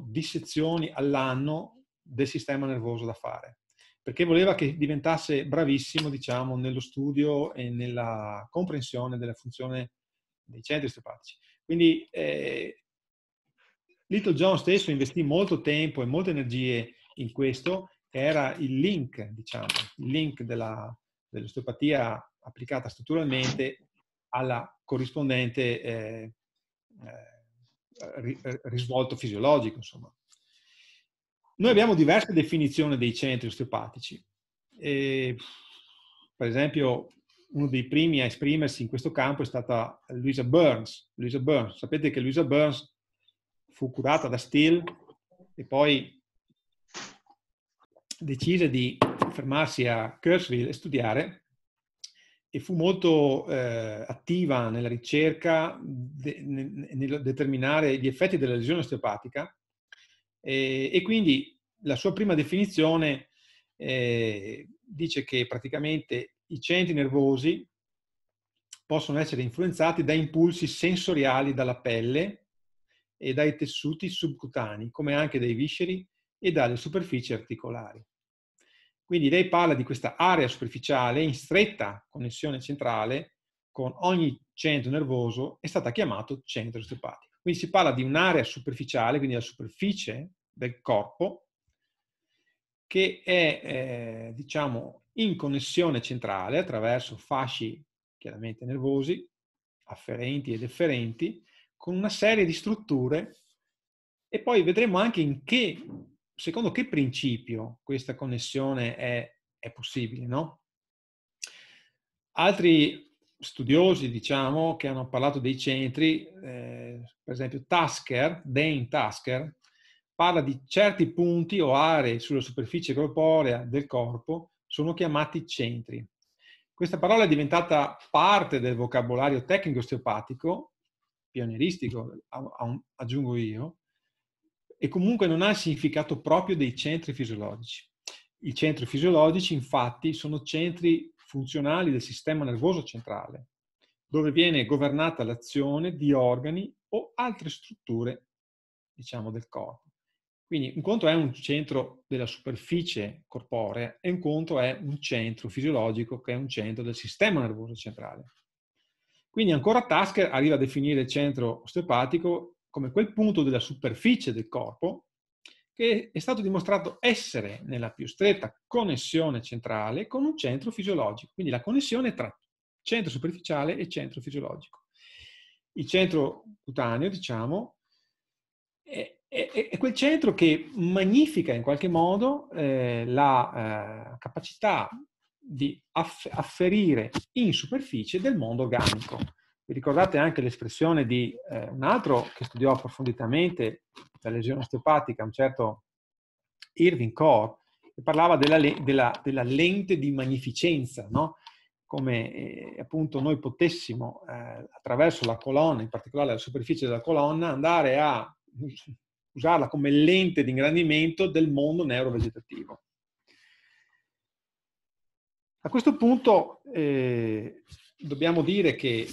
eh, dissezioni all'anno del sistema nervoso da fare, perché voleva che diventasse bravissimo, diciamo, nello studio e nella comprensione della funzione dei centri osteopatici. Quindi eh, Little John stesso investì molto tempo e molte energie in questo, che era il link, diciamo, il link della, dell'osteopatia applicata strutturalmente alla corrispondente eh, eh, eh, risvolto fisiologico, insomma. Noi abbiamo diverse definizioni dei centri osteopatici. E, per esempio, uno dei primi a esprimersi in questo campo è stata Luisa Burns. Luisa Burns. Sapete che Luisa Burns fu curata da Steele e poi decise di fermarsi a Kirksville e studiare e fu molto eh, attiva nella ricerca de, ne, nel determinare gli effetti della lesione osteopatica e, e quindi la sua prima definizione eh, dice che praticamente i centri nervosi possono essere influenzati da impulsi sensoriali dalla pelle e dai tessuti subcutanei, come anche dai visceri e dalle superfici articolari. Quindi lei parla di questa area superficiale in stretta connessione centrale con ogni centro nervoso è stata chiamato centro osteopatico. Quindi si parla di un'area superficiale, quindi la superficie del corpo, che è eh, diciamo in connessione centrale attraverso fasci chiaramente nervosi, afferenti ed efferenti, con una serie di strutture e poi vedremo anche in che secondo che principio questa connessione è, è possibile, no? Altri studiosi, diciamo, che hanno parlato dei centri, eh, per esempio Tasker, Dane Tasker, parla di certi punti o aree sulla superficie corporea del corpo sono chiamati centri. Questa parola è diventata parte del vocabolario tecnico osteopatico, pionieristico, aggiungo io, e comunque non ha il significato proprio dei centri fisiologici. I centri fisiologici infatti sono centri funzionali del sistema nervoso centrale, dove viene governata l'azione di organi o altre strutture, diciamo, del corpo. Quindi un conto è un centro della superficie corporea e un conto è un centro fisiologico che è un centro del sistema nervoso centrale. Quindi ancora Tasker arriva a definire il centro osteopatico come quel punto della superficie del corpo che è stato dimostrato essere nella più stretta connessione centrale con un centro fisiologico, quindi la connessione tra centro superficiale e centro fisiologico. Il centro cutaneo, diciamo, è, è, è quel centro che magnifica in qualche modo eh, la eh, capacità di afferire in superficie del mondo organico. Vi ricordate anche l'espressione di eh, un altro che studiò approfonditamente la lesione osteopatica, un certo Irving Corr, che parlava della, della, della lente di magnificenza, no? come eh, appunto noi potessimo eh, attraverso la colonna, in particolare la superficie della colonna, andare a usarla come lente di ingrandimento del mondo neurovegetativo. A questo punto eh, dobbiamo dire che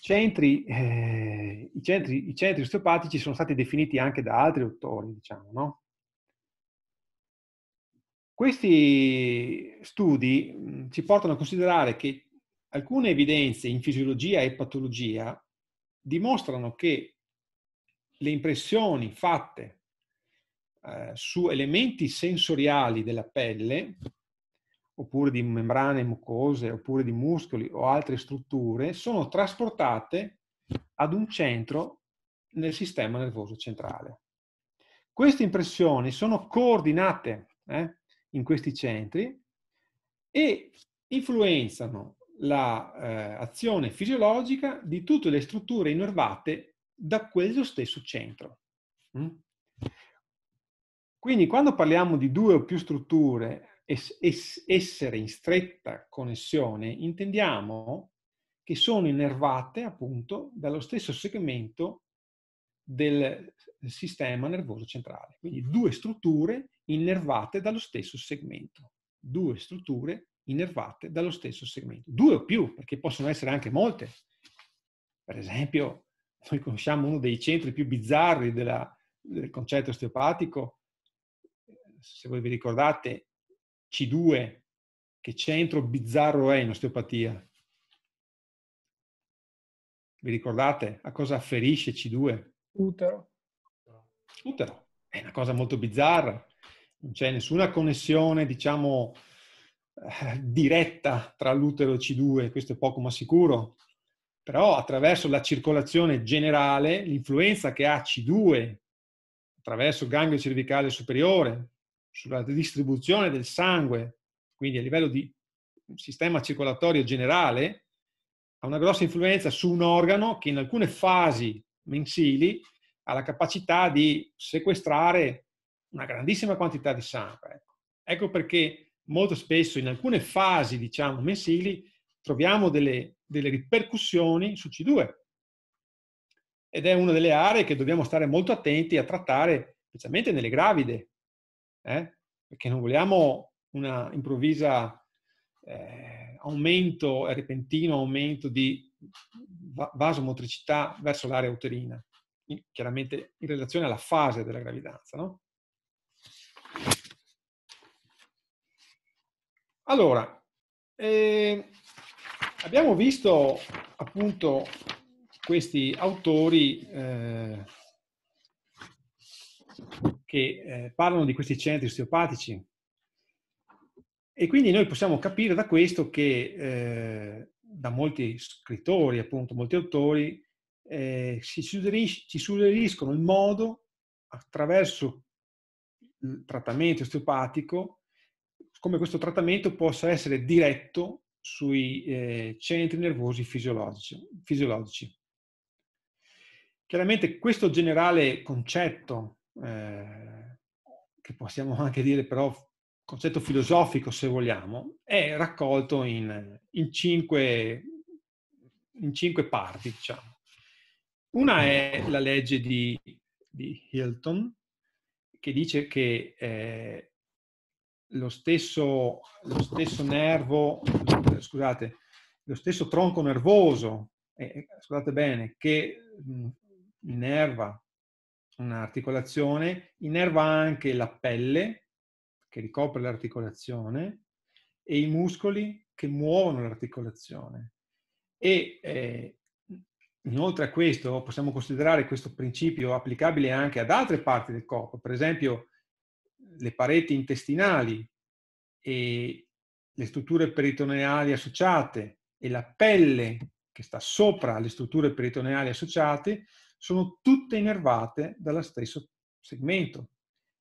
centri, eh, i, centri, i, centri, osteopatici sono stati definiti anche da altri autori, diciamo, no? Questi studi ci portano a considerare che alcune evidenze in fisiologia e patologia dimostrano che le impressioni fatte eh, su elementi sensoriali della pelle oppure di membrane mucose, oppure di muscoli o altre strutture, sono trasportate ad un centro nel sistema nervoso centrale. Queste impressioni sono coordinate eh, in questi centri e influenzano l'azione la, eh, fisiologica di tutte le strutture innervate da quello stesso centro. Mm? Quindi quando parliamo di due o più strutture es, es, essere in stretta connessione intendiamo che sono innervate appunto dallo stesso segmento del sistema nervoso centrale. Quindi due strutture innervate dallo stesso segmento. Due strutture innervate dallo stesso segmento. Due o più, perché possono essere anche molte. Per esempio, noi conosciamo uno dei centri più bizzarri della, del concetto osteopatico. Se voi vi ricordate, c2, che centro bizzarro è in osteopatia? Vi ricordate a cosa afferisce C2? Utero. Utero. È una cosa molto bizzarra. Non c'è nessuna connessione, diciamo, eh, diretta tra l'utero e C2, questo è poco ma sicuro. Però attraverso la circolazione generale, l'influenza che ha C2 attraverso il ganglio cervicale superiore, sulla distribuzione del sangue, quindi a livello di sistema circolatorio generale, ha una grossa influenza su un organo che in alcune fasi mensili ha la capacità di sequestrare una grandissima quantità di sangue. Ecco, ecco perché molto spesso in alcune fasi, diciamo, mensili, troviamo delle, delle ripercussioni su C2. Ed è una delle aree che dobbiamo stare molto attenti a trattare, specialmente nelle gravide, eh? perché non vogliamo un improvviso eh, aumento, eh, repentino aumento di vasomotricità verso l'area uterina, chiaramente in relazione alla fase della gravidanza. No? Allora, eh, abbiamo visto appunto questi autori eh, che eh, parlano di questi centri osteopatici. E quindi noi possiamo capire da questo che eh, da molti scrittori, appunto, molti autori, eh, ci, suggeris- ci suggeriscono il modo attraverso il trattamento osteopatico, come questo trattamento possa essere diretto sui eh, centri nervosi fisiologici, fisiologici. Chiaramente questo generale concetto eh, che possiamo anche dire però concetto filosofico se vogliamo, è raccolto in, in, cinque, in cinque, parti. Diciamo. Una è la legge di, di Hilton, che dice che eh, lo, stesso, lo stesso nervo, eh, scusate, lo stesso tronco nervoso, eh, eh scusate bene, che mh, mm, innerva un'articolazione, innerva anche la pelle che ricopre l'articolazione e i muscoli che muovono l'articolazione. E eh, inoltre a questo possiamo considerare questo principio applicabile anche ad altre parti del corpo, per esempio le pareti intestinali e le strutture peritoneali associate e la pelle che sta sopra le strutture peritoneali associate sono tutte innervate dallo stesso segmento.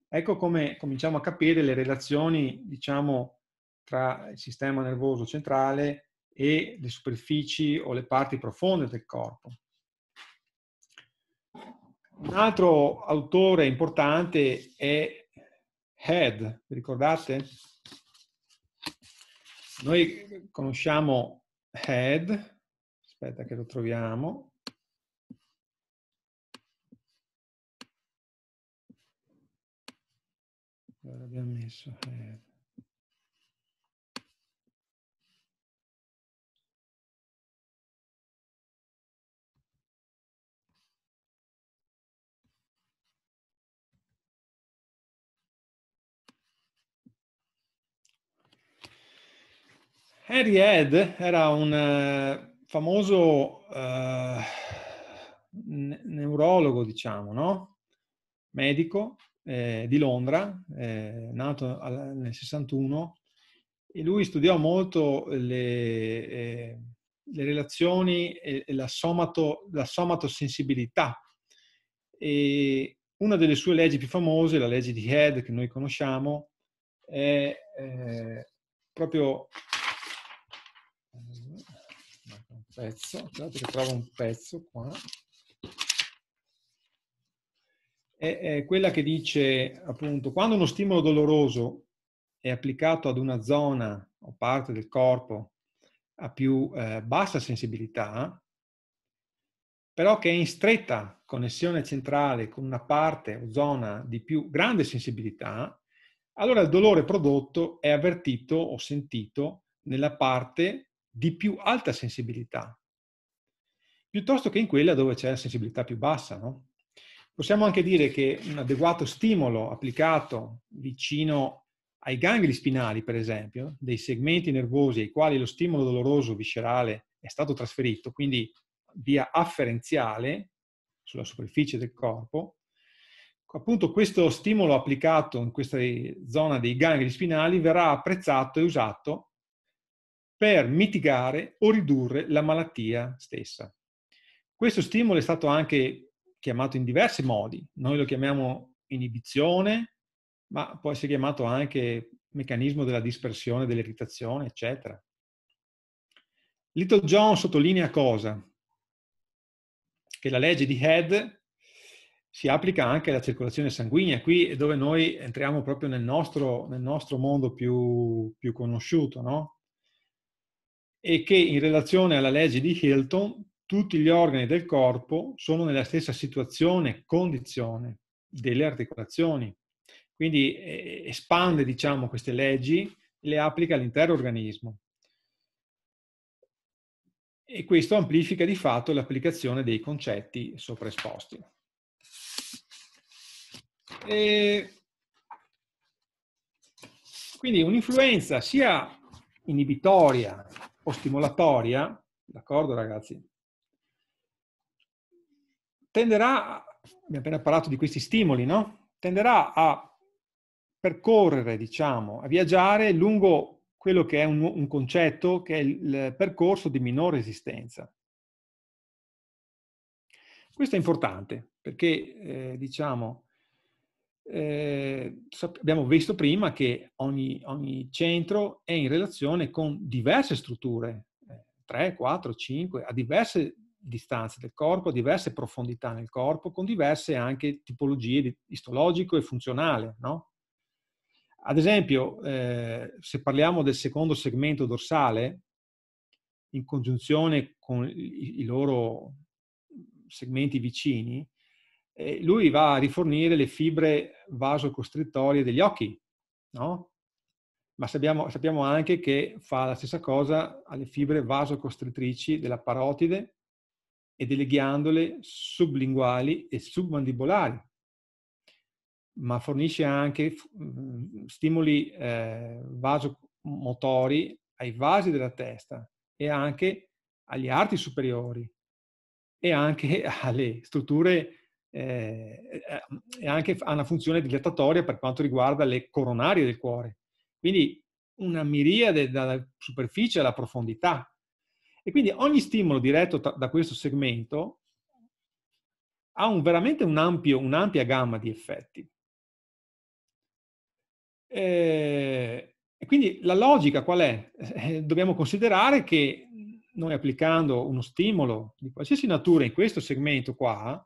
Ecco come cominciamo a capire le relazioni, diciamo, tra il sistema nervoso centrale e le superfici o le parti profonde del corpo. Un altro autore importante è Head, vi ricordate? Noi conosciamo Head, aspetta che lo troviamo, Dove l'abbiamo messo? Eh. Harry Head era un eh, famoso eh, neurologo, diciamo, no? medico, eh, di Londra, eh, nato al, nel 61, e lui studiò molto le, eh, le relazioni e, e la, somato, la somatosensibilità. E una delle sue leggi più famose, la legge di Head, che noi conosciamo, è eh, proprio un pezzo, scusate che trovo un pezzo qua, è, è quella che dice appunto quando uno stimolo doloroso è applicato ad una zona o parte del corpo a più eh, bassa sensibilità, però che è in stretta connessione centrale con una parte o zona di più grande sensibilità, allora il dolore prodotto è avvertito o sentito nella parte di più alta sensibilità, piuttosto che in quella dove c'è la sensibilità più bassa, no? Possiamo anche dire che un adeguato stimolo applicato vicino ai gangli spinali, per esempio, dei segmenti nervosi ai quali lo stimolo doloroso viscerale è stato trasferito, quindi via afferenziale sulla superficie del corpo, appunto questo stimolo applicato in questa zona dei gangli spinali verrà apprezzato e usato per mitigare o ridurre la malattia stessa. Questo stimolo è stato anche chiamato in diversi modi. Noi lo chiamiamo inibizione, ma può essere chiamato anche meccanismo della dispersione, dell'irritazione, eccetera. Little John sottolinea cosa? Che la legge di Head si applica anche alla circolazione sanguigna, qui è dove noi entriamo proprio nel nostro, nel nostro mondo più, più conosciuto, no? E che in relazione alla legge di Hilton tutti gli organi del corpo sono nella stessa situazione, condizione delle articolazioni. Quindi eh, espande, diciamo, queste leggi, e le applica all'intero organismo. E questo amplifica di fatto l'applicazione dei concetti sopraesposti. E quindi un'influenza sia inibitoria o stimolatoria, d'accordo ragazzi, tenderà, abbiamo appena parlato di questi stimoli, no? tenderà a percorrere, diciamo, a viaggiare lungo quello che è un, un concetto che è il percorso di minore esistenza. Questo è importante perché, eh, diciamo, eh, abbiamo visto prima che ogni, ogni, centro è in relazione con diverse strutture, 3, 4, 5, a diverse distanze del corpo, diverse profondità nel corpo, con diverse anche tipologie di istologico e funzionale. No? Ad esempio, eh, se parliamo del secondo segmento dorsale, in congiunzione con i, i loro segmenti vicini, eh, lui va a rifornire le fibre vasocostrittorie degli occhi, no? ma sappiamo, sappiamo, anche che fa la stessa cosa alle fibre vasocostrittrici della parotide e delle ghiandole sublinguali e submandibolari, ma fornisce anche mm, stimoli eh, vasomotori ai vasi della testa e anche agli arti superiori e anche alle strutture eh, e anche ha una funzione dilatatoria per quanto riguarda le coronarie del cuore. Quindi una miriade dalla superficie alla profondità e quindi ogni stimolo diretto da questo segmento ha un, veramente un ampio, un'ampia gamma di effetti. Eh, e quindi la logica qual è? Eh, dobbiamo considerare che noi applicando uno stimolo di qualsiasi natura in questo segmento qua,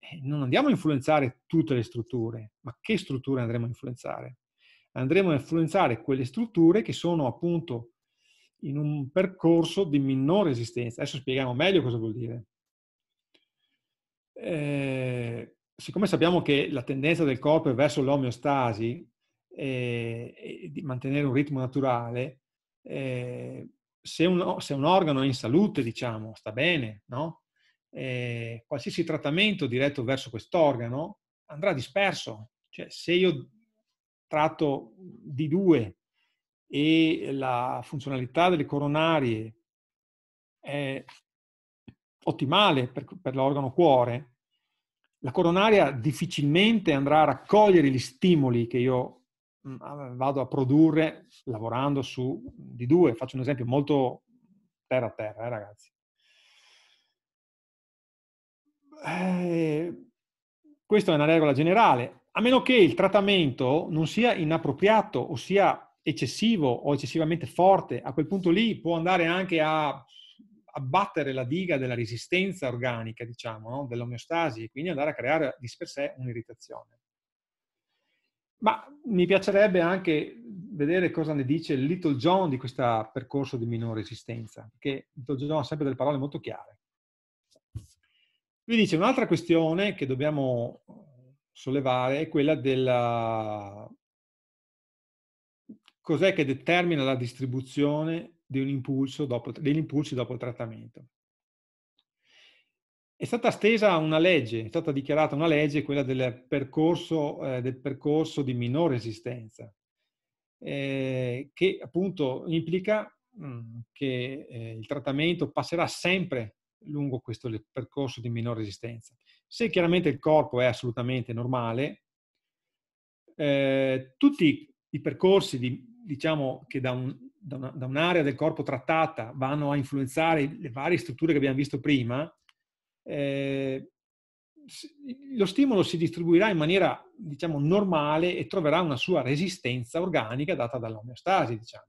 eh, non andiamo a influenzare tutte le strutture, ma che strutture andremo a influenzare? Andremo a influenzare quelle strutture che sono appunto in un percorso di minore esistenza. Adesso spieghiamo meglio cosa vuol dire. Eh, siccome sappiamo che la tendenza del corpo è verso l'omeostasi eh, e di mantenere un ritmo naturale, eh, se, un, se, un, organo è in salute, diciamo, sta bene, no? Eh, qualsiasi trattamento diretto verso quest'organo andrà disperso. Cioè, se io tratto di due e la funzionalità delle coronarie è ottimale per, per l'organo cuore, la coronaria difficilmente andrà a raccogliere gli stimoli che io mhmm, vado a produrre lavorando su di due. Faccio un esempio molto terra a terra, eh, ragazzi. Eh, questa è una regola generale, a meno che il trattamento non sia inappropriato ossia eccessivo o eccessivamente forte, a quel punto lì può andare anche a abbattere la diga della resistenza organica, diciamo, no? dell'omeostasi e quindi andare a creare di per sé un'irritazione. Ma mi piacerebbe anche vedere cosa ne dice Little John di questo percorso di minore resistenza, perché Little John ha sempre delle parole molto chiare. Lui dice un'altra questione che dobbiamo sollevare è quella della cos'è che determina la distribuzione dopo, degli impulsi dopo il trattamento. È stata stesa una legge, è stata dichiarata una legge, quella del percorso, eh, del percorso di minore resistenza, eh, che appunto implica mh, mm, che eh, il trattamento passerà sempre lungo questo percorso di minore resistenza. Se chiaramente il corpo è assolutamente normale, eh, tutti i percorsi di diciamo che da, un, da, una, da, un'area del corpo trattata vanno a influenzare le varie strutture che abbiamo visto prima, eh, lo stimolo si distribuirà in maniera diciamo, normale e troverà una sua resistenza organica data dall'omeostasi. Diciamo.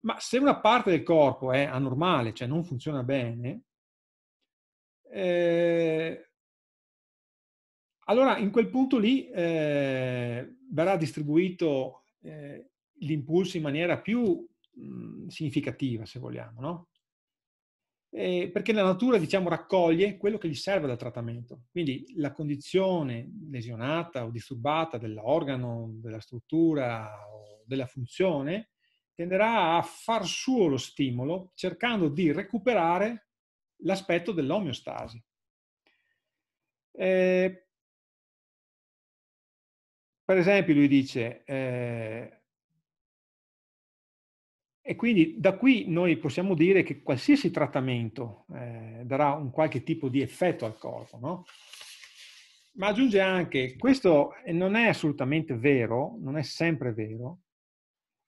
Ma se una parte del corpo è anormale, cioè non funziona bene, eh, allora in quel punto lì eh, verrà distribuito eh, l'impulso in maniera più mh, mm, significativa, se vogliamo, no? Eh, perché la natura, diciamo, raccoglie quello che gli serve dal trattamento. Quindi la condizione lesionata o disturbata dell'organo, della struttura o della funzione tenderà a far suo lo stimolo cercando di recuperare l'aspetto dell'omeostasi. Eh, per esempio lui dice, eh, e quindi da qui noi possiamo dire che qualsiasi trattamento eh, darà un qualche tipo di effetto al corpo, no? Ma aggiunge anche, questo non è assolutamente vero, non è sempre vero,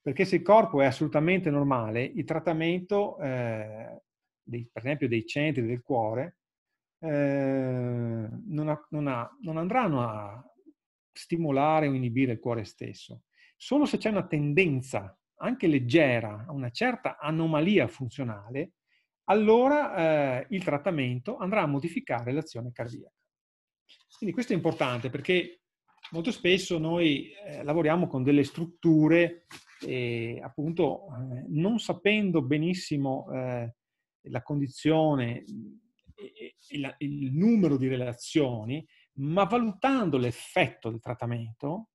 perché se il corpo è assolutamente normale, il trattamento, eh, dei, per esempio, dei centri del cuore, eh, non, ha, non, ha, non, andranno a, stimolare o inibire il cuore stesso. Solo se c'è una tendenza, anche leggera, a una certa anomalia funzionale, allora eh, il trattamento andrà a modificare l'azione cardiaca. Quindi questo è importante perché molto spesso noi eh, lavoriamo con delle strutture e appunto eh, non sapendo benissimo eh, la condizione mm, e, e la, il numero di relazioni, ma valutando l'effetto del trattamento,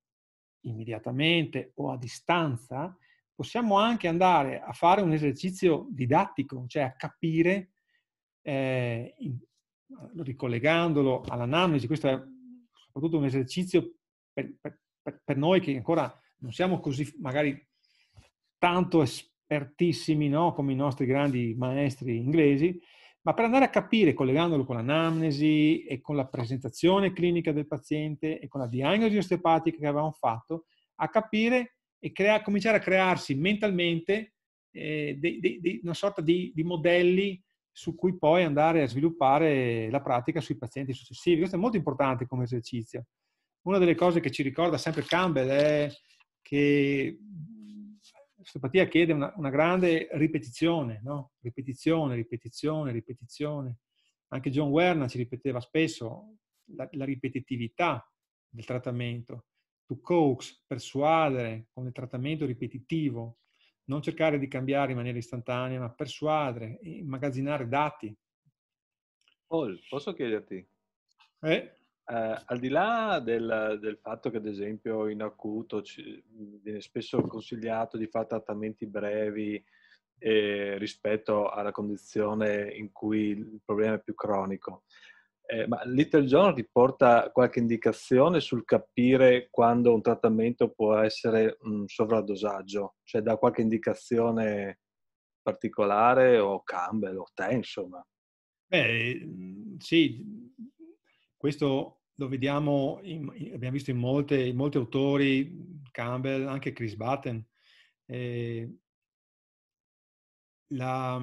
immediatamente o a distanza, possiamo anche andare a fare un esercizio didattico, cioè a capire, eh, eh ricollegandolo all'anamnesi, questo è soprattutto un esercizio per, per, per, noi che ancora non siamo così magari tanto espertissimi no? come i nostri grandi maestri inglesi, ma per andare a capire, collegandolo con l'anamnesi e con la presentazione clinica del paziente e con la diagnosi osteopatica che avevamo fatto, a capire e crea, cominciare a crearsi mentalmente eh, de, de, de una sorta di, di, modelli su cui poi andare a sviluppare la pratica sui pazienti successivi. Questo è molto importante come esercizio. Una delle cose che ci ricorda sempre Campbell è che l'osteopatia chiede una, una grande ripetizione, no? ripetizione, ripetizione, ripetizione. Anche John Werner ci ripeteva spesso la, la ripetitività del trattamento. To coax, persuadere con il trattamento ripetitivo, non cercare di cambiare in maniera istantanea, ma persuadere, immagazzinare dati. Paul, posso chiederti? Eh? Eh, al di là del, del, fatto che ad esempio in acuto ci, mhmm, viene spesso consigliato di fare trattamenti brevi eh, rispetto alla condizione in cui il problema è più cronico, eh, ma Little John riporta qualche indicazione sul capire quando un trattamento può essere un sovradosaggio, cioè dà qualche indicazione particolare o Campbell o te insomma. Beh, mhmm, sì, questo lo vediamo, in, abbiamo visto in, molte, in, molti autori, Campbell, anche Chris Batten. Eh, la,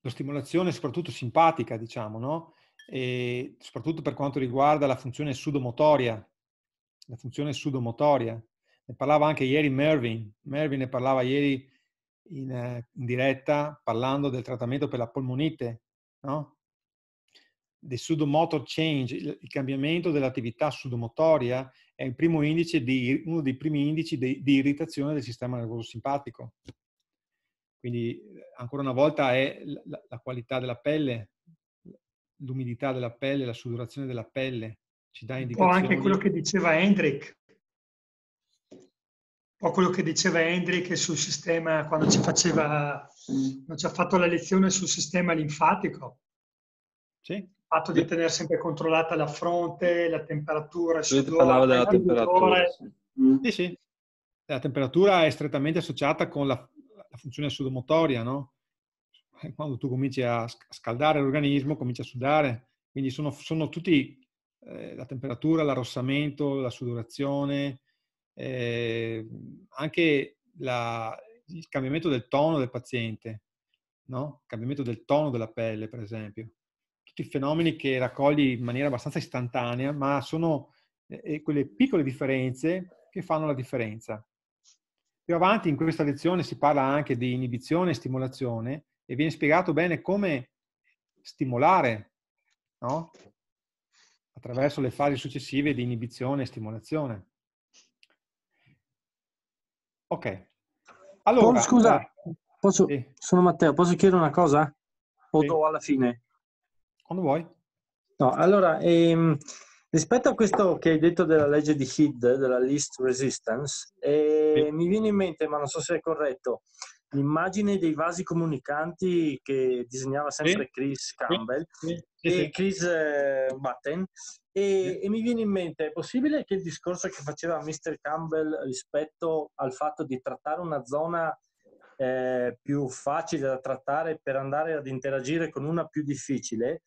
la, stimolazione soprattutto simpatica, diciamo, no? E soprattutto per quanto riguarda la funzione sudomotoria, la funzione sudomotoria. Ne parlava anche ieri Mervyn, Mervyn ne parlava ieri in, eh, in diretta parlando del trattamento per la polmonite, no? The Sudomotor Change, il cambiamento dell'attività sudomotoria, è il primo indice di, uno dei primi indici di, di irritazione del sistema nervoso simpatico. Quindi ancora una volta è la, la qualità della pelle, l'umidità della pelle, la sudorazione della pelle. Ci dà indicazioni. O anche quello che diceva Hendrik. O quello che diceva Hendrik sul sistema, quando ci, faceva, quando ci ha fatto la lezione sul sistema linfatico. Sì, fatto di tenere sempre controllata la fronte, la temperatura, il sudore. parlava della temperatura. Sì. Mm. sì, sì. La temperatura è strettamente associata con la, la funzione sudomotoria, no? Eh, quando tu cominci a scaldare l'organismo, cominci a sudare. Quindi sono, sono tutti eh, la temperatura, l'arrossamento, la sudorazione, eh, anche la, il cambiamento del tono del paziente, no? Il cambiamento del tono della pelle, per esempio tutti fenomeni che raccogli in maniera abbastanza istantanea, ma sono eh, eh, quelle piccole differenze che fanno la differenza. Più avanti in questa lezione si parla anche di inibizione e stimolazione e viene spiegato bene come stimolare no? attraverso le fasi successive di inibizione e stimolazione. Ok. Allora, scusa, eh, posso, sì. sono Matteo, posso chiedere una cosa? O sì. do alla fine? Quando vuoi. No, allora, ehm, rispetto a questo che hai detto della legge di HID, della least resistance, eh, sì. mi viene in mente, ma non so se è corretto, l'immagine dei vasi comunicanti che disegnava sempre sì. Chris Campbell eh, sì. e Chris eh, Batten. E, e mi viene in mente, è possibile che il discorso che faceva Mr. Campbell rispetto al fatto di trattare una zona eh, più facile da trattare per andare ad interagire con una più difficile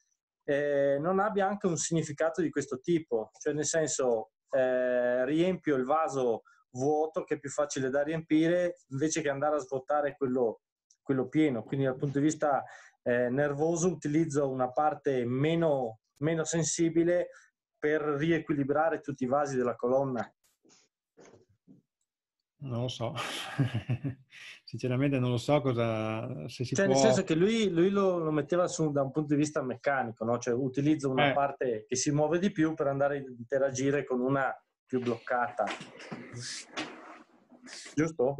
eh, non abbia anche un significato di questo tipo, cioè nel senso eh, riempio il vaso vuoto che è più facile da riempire invece che andare a svuotare quello, quello pieno, quindi dal punto di vista eh, nervoso utilizzo una parte meno, meno sensibile per riequilibrare tutti i vasi della colonna. Non lo so. sinceramente non lo so cosa se si cioè, può... nel senso che lui, lui lo, lo, metteva su, da un punto di vista meccanico, no? cioè utilizza una eh. parte che si muove di più per andare a interagire con una più bloccata. Giusto?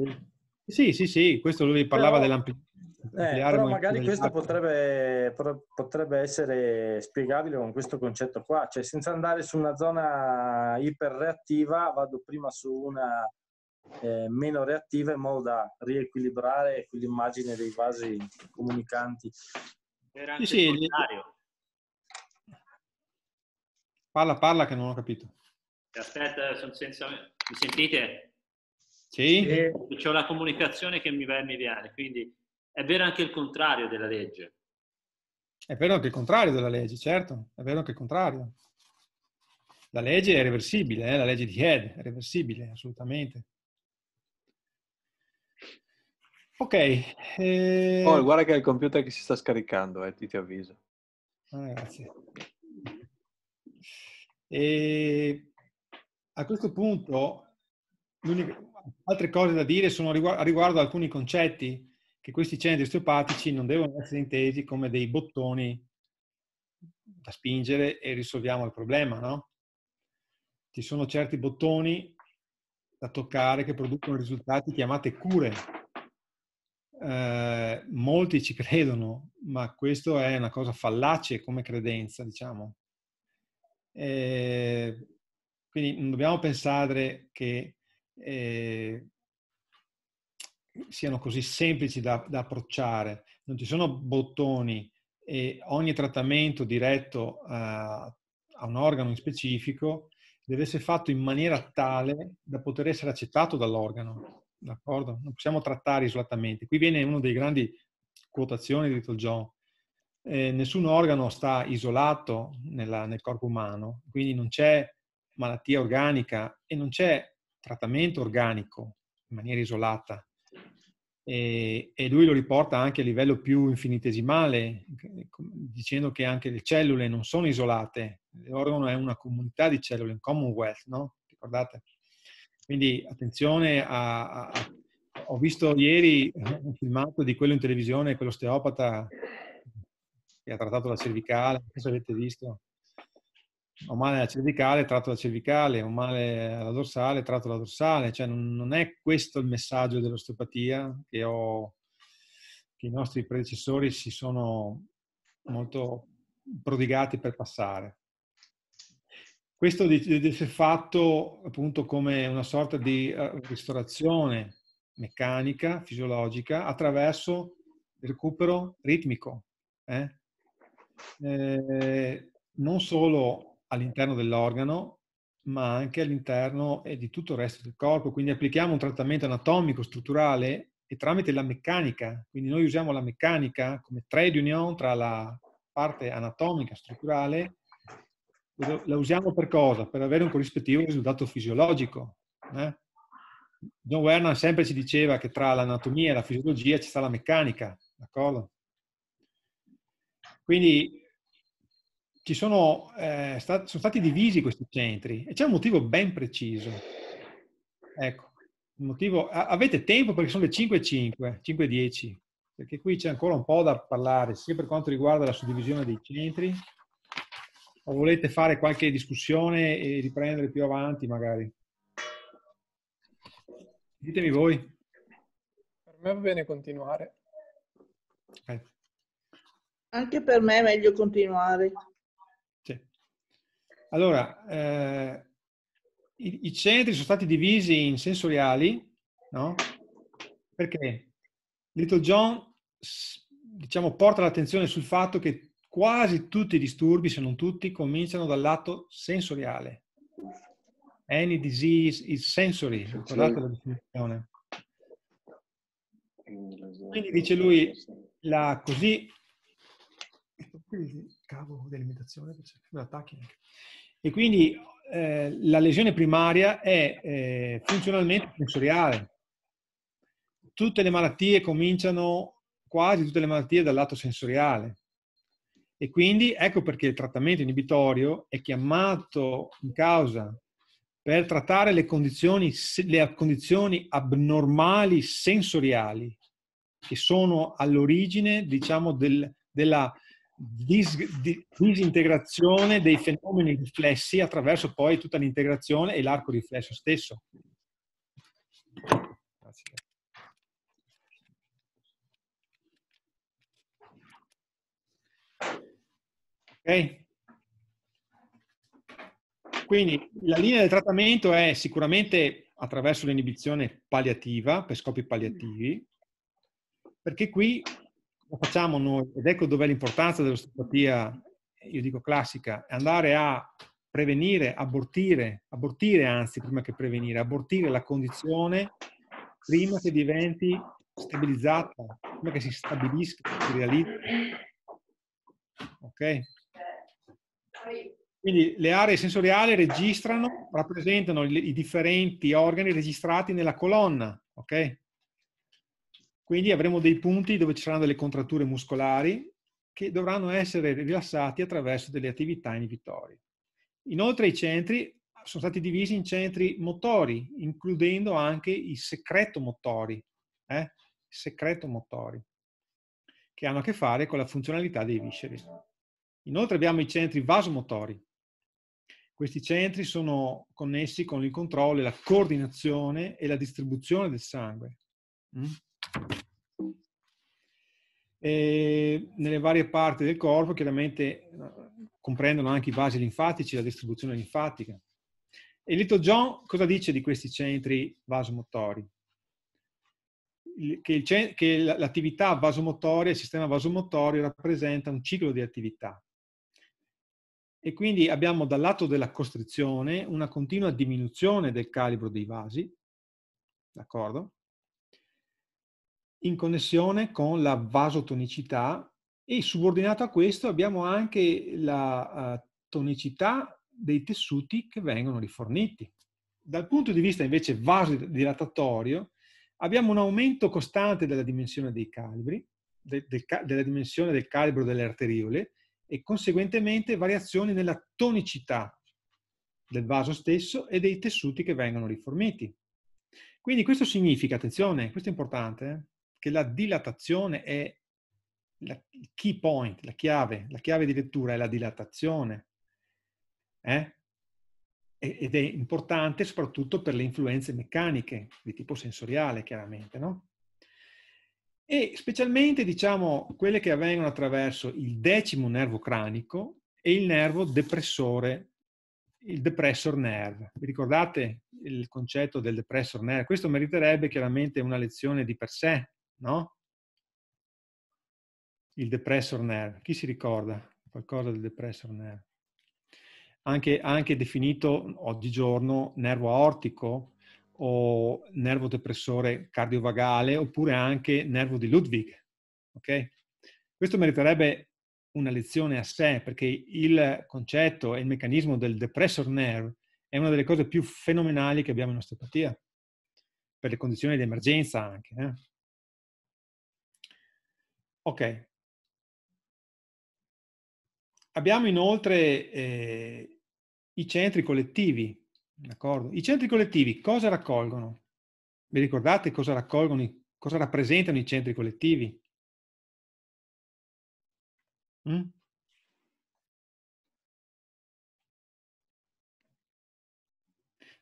Sì, sì, sì, questo lui parlava però, eh, però magari questo potrebbe, potrebbe, essere spiegabile con questo concetto qua, cioè senza andare su una zona iperreattiva vado prima su una eh, meno reattiva in modo da riequilibrare quell'immagine dei vasi comunicanti. Era anche sì, sì, Parla, parla che non ho capito. Aspetta, sono senza... mi sentite? Sì. sì. C'è la comunicazione che mi va e mi quindi è vero anche il contrario della legge. È vero anche il contrario della legge, certo, è vero anche il contrario. La legge è reversibile, eh? la legge di Head è reversibile, assolutamente. Ok. Eh... Oh, guarda che è il computer che si sta scaricando, eh, ti, ti avviso. Ah, grazie. E a questo punto, altre cose da dire sono riguardo, riguardo alcuni concetti che questi centri osteopatici non devono essere intesi come dei bottoni da spingere e risolviamo il problema, no? Ci sono certi bottoni da toccare che producono risultati chiamate cure Ehm, molti ci credono, ma questo è una cosa fallace come credenza, diciamo. Eh, quindi non dobbiamo pensare che eh, siano così semplici da, da, approcciare, non ci sono bottoni e ogni trattamento diretto a, a un organo in specifico deve essere fatto in maniera tale da poter essere accettato dall'organo d'accordo? Non possiamo trattare isolatamente. Qui viene uno dei grandi quotazioni di Little John. Eh, nessun organo sta isolato nella, nel corpo umano, quindi non c'è malattia organica e non c'è trattamento organico in maniera isolata. E, e, lui lo riporta anche a livello più infinitesimale, dicendo che anche le cellule non sono isolate, l'organo è una comunità di cellule, un commonwealth, no? Ricordate? Quindi attenzione a, a ho visto ieri eh, un filmato di quello in televisione, quell'osteopata che ha trattato la cervicale, non so se avete visto. Ho male alla cervicale, tratto la cervicale, ho male alla dorsale, tratto la dorsale. Cioè non, non è questo il messaggio dell'osteopatia che, ho, che i nostri predecessori si sono molto prodigati per passare. Questo deve essere fatto appunto come una sorta di eh, ristorazione meccanica, fisiologica, attraverso il recupero ritmico. Eh? Eh, non solo all'interno dell'organo, ma anche all'interno eh, di tutto il resto del corpo. Quindi applichiamo un trattamento anatomico, strutturale e tramite la meccanica. Quindi noi usiamo la meccanica come trade union tra la parte anatomica, strutturale la usiamo per cosa? Per avere un corrispettivo risultato fisiologico. Eh? John Werner sempre ci diceva che tra l'anatomia e la fisiologia ci sta la meccanica, d'accordo? Quindi ci sono, eh, stati, sono stati divisi questi centri e c'è un motivo ben preciso. Ecco, il motivo, avete tempo perché sono le 5.05, 5.10, perché qui c'è ancora un po' da parlare, sia per quanto riguarda la suddivisione dei centri, o volete fare qualche discussione e riprendere più avanti magari? Ditemi voi. Per me va bene continuare. Okay. Eh. Anche per me è meglio continuare. Sì. Allora, eh, i, i, centri sono stati divisi in sensoriali, no? Perché Little John, diciamo, porta l'attenzione sul fatto che quasi tutti i disturbi, se non tutti, cominciano dal lato sensoriale. Any disease is sensory, ricordate la definizione. Quindi dice lui, la così... Cavo dell'imitazione, mi attacchi. E quindi eh, la lesione primaria è eh, funzionalmente sensoriale. Tutte le malattie cominciano, quasi tutte le malattie, dal lato sensoriale e quindi ecco perché il trattamento inibitorio è chiamato in causa per trattare le condizioni, le condizioni abnormali sensoriali che sono all'origine, diciamo, del, della dis, di, disintegrazione dei fenomeni riflessi attraverso poi tutta l'integrazione e l'arco riflesso stesso. Grazie. Quindi la linea del trattamento è sicuramente attraverso l'inibizione palliativa, per scopi palliativi, perché qui lo facciamo noi, ed ecco dov'è l'importanza dell'osteopatia, io dico classica, è andare a prevenire, abortire, abortire anzi prima che prevenire, abortire la condizione prima che diventi stabilizzata, prima che si stabilisca, si realizzi. Ok? Quindi le aree sensoriali registrano, rappresentano i differenti organi registrati nella colonna, ok? Quindi avremo dei punti dove ci saranno delle contratture muscolari che dovranno essere rilassati attraverso delle attività inibitorie. Inoltre i centri sono stati divisi in centri motori, includendo anche i motori, eh? secretomotori, che hanno a che fare con la funzionalità dei visceri. Inoltre abbiamo i centri vasomotori. Questi centri sono connessi con il controllo, la coordinazione e la distribuzione del sangue. Mm? E nelle varie parti del corpo chiaramente eh, comprendono anche i vasi linfatici, e la distribuzione linfatica. E Little John cosa dice di questi centri vasomotori? Che, l'attività vasomotoria, il sistema vasomotorio rappresenta un ciclo di attività e quindi abbiamo dal lato della costrizione una continua diminuzione del calibro dei vasi, d'accordo? In connessione con la vasotonicità e subordinato a questo abbiamo anche la eh, tonicità dei tessuti che vengono riforniti. Dal punto di vista invece vasodilatatorio abbiamo un aumento costante della dimensione dei calibri, del, del, della dimensione del calibro delle arteriole, e conseguentemente variazioni nella tonicità del vaso stesso e dei tessuti che vengono riforniti. Quindi questo significa, attenzione, questo è importante, eh, che la dilatazione è la key point, la chiave, la chiave di lettura è la dilatazione. Eh? Ed è importante soprattutto per le influenze meccaniche, di tipo sensoriale chiaramente, no? E specialmente, diciamo, quelle che avvengono attraverso il decimo nervo cranico e il nervo depressore, il depressor nerve. Vi ricordate il concetto del depressor nerve? Questo meriterebbe chiaramente una lezione di per sé, no? Il depressor nerve. Chi si ricorda qualcosa del depressor nerve? Anche, anche definito oggigiorno nervo aortico, o nervo depressore cardiovagale oppure anche nervo di Ludwig. Okay? Questo meriterebbe una lezione a sé perché il concetto e il meccanismo del depressor nerve è una delle cose più fenomenali che abbiamo in osteopatia, per le condizioni di emergenza anche. Eh? Ok. Abbiamo inoltre eh, i centri collettivi D'accordo. I centri collettivi cosa raccolgono? Vi ricordate cosa raccolgono, cosa rappresentano i centri collettivi? Mm?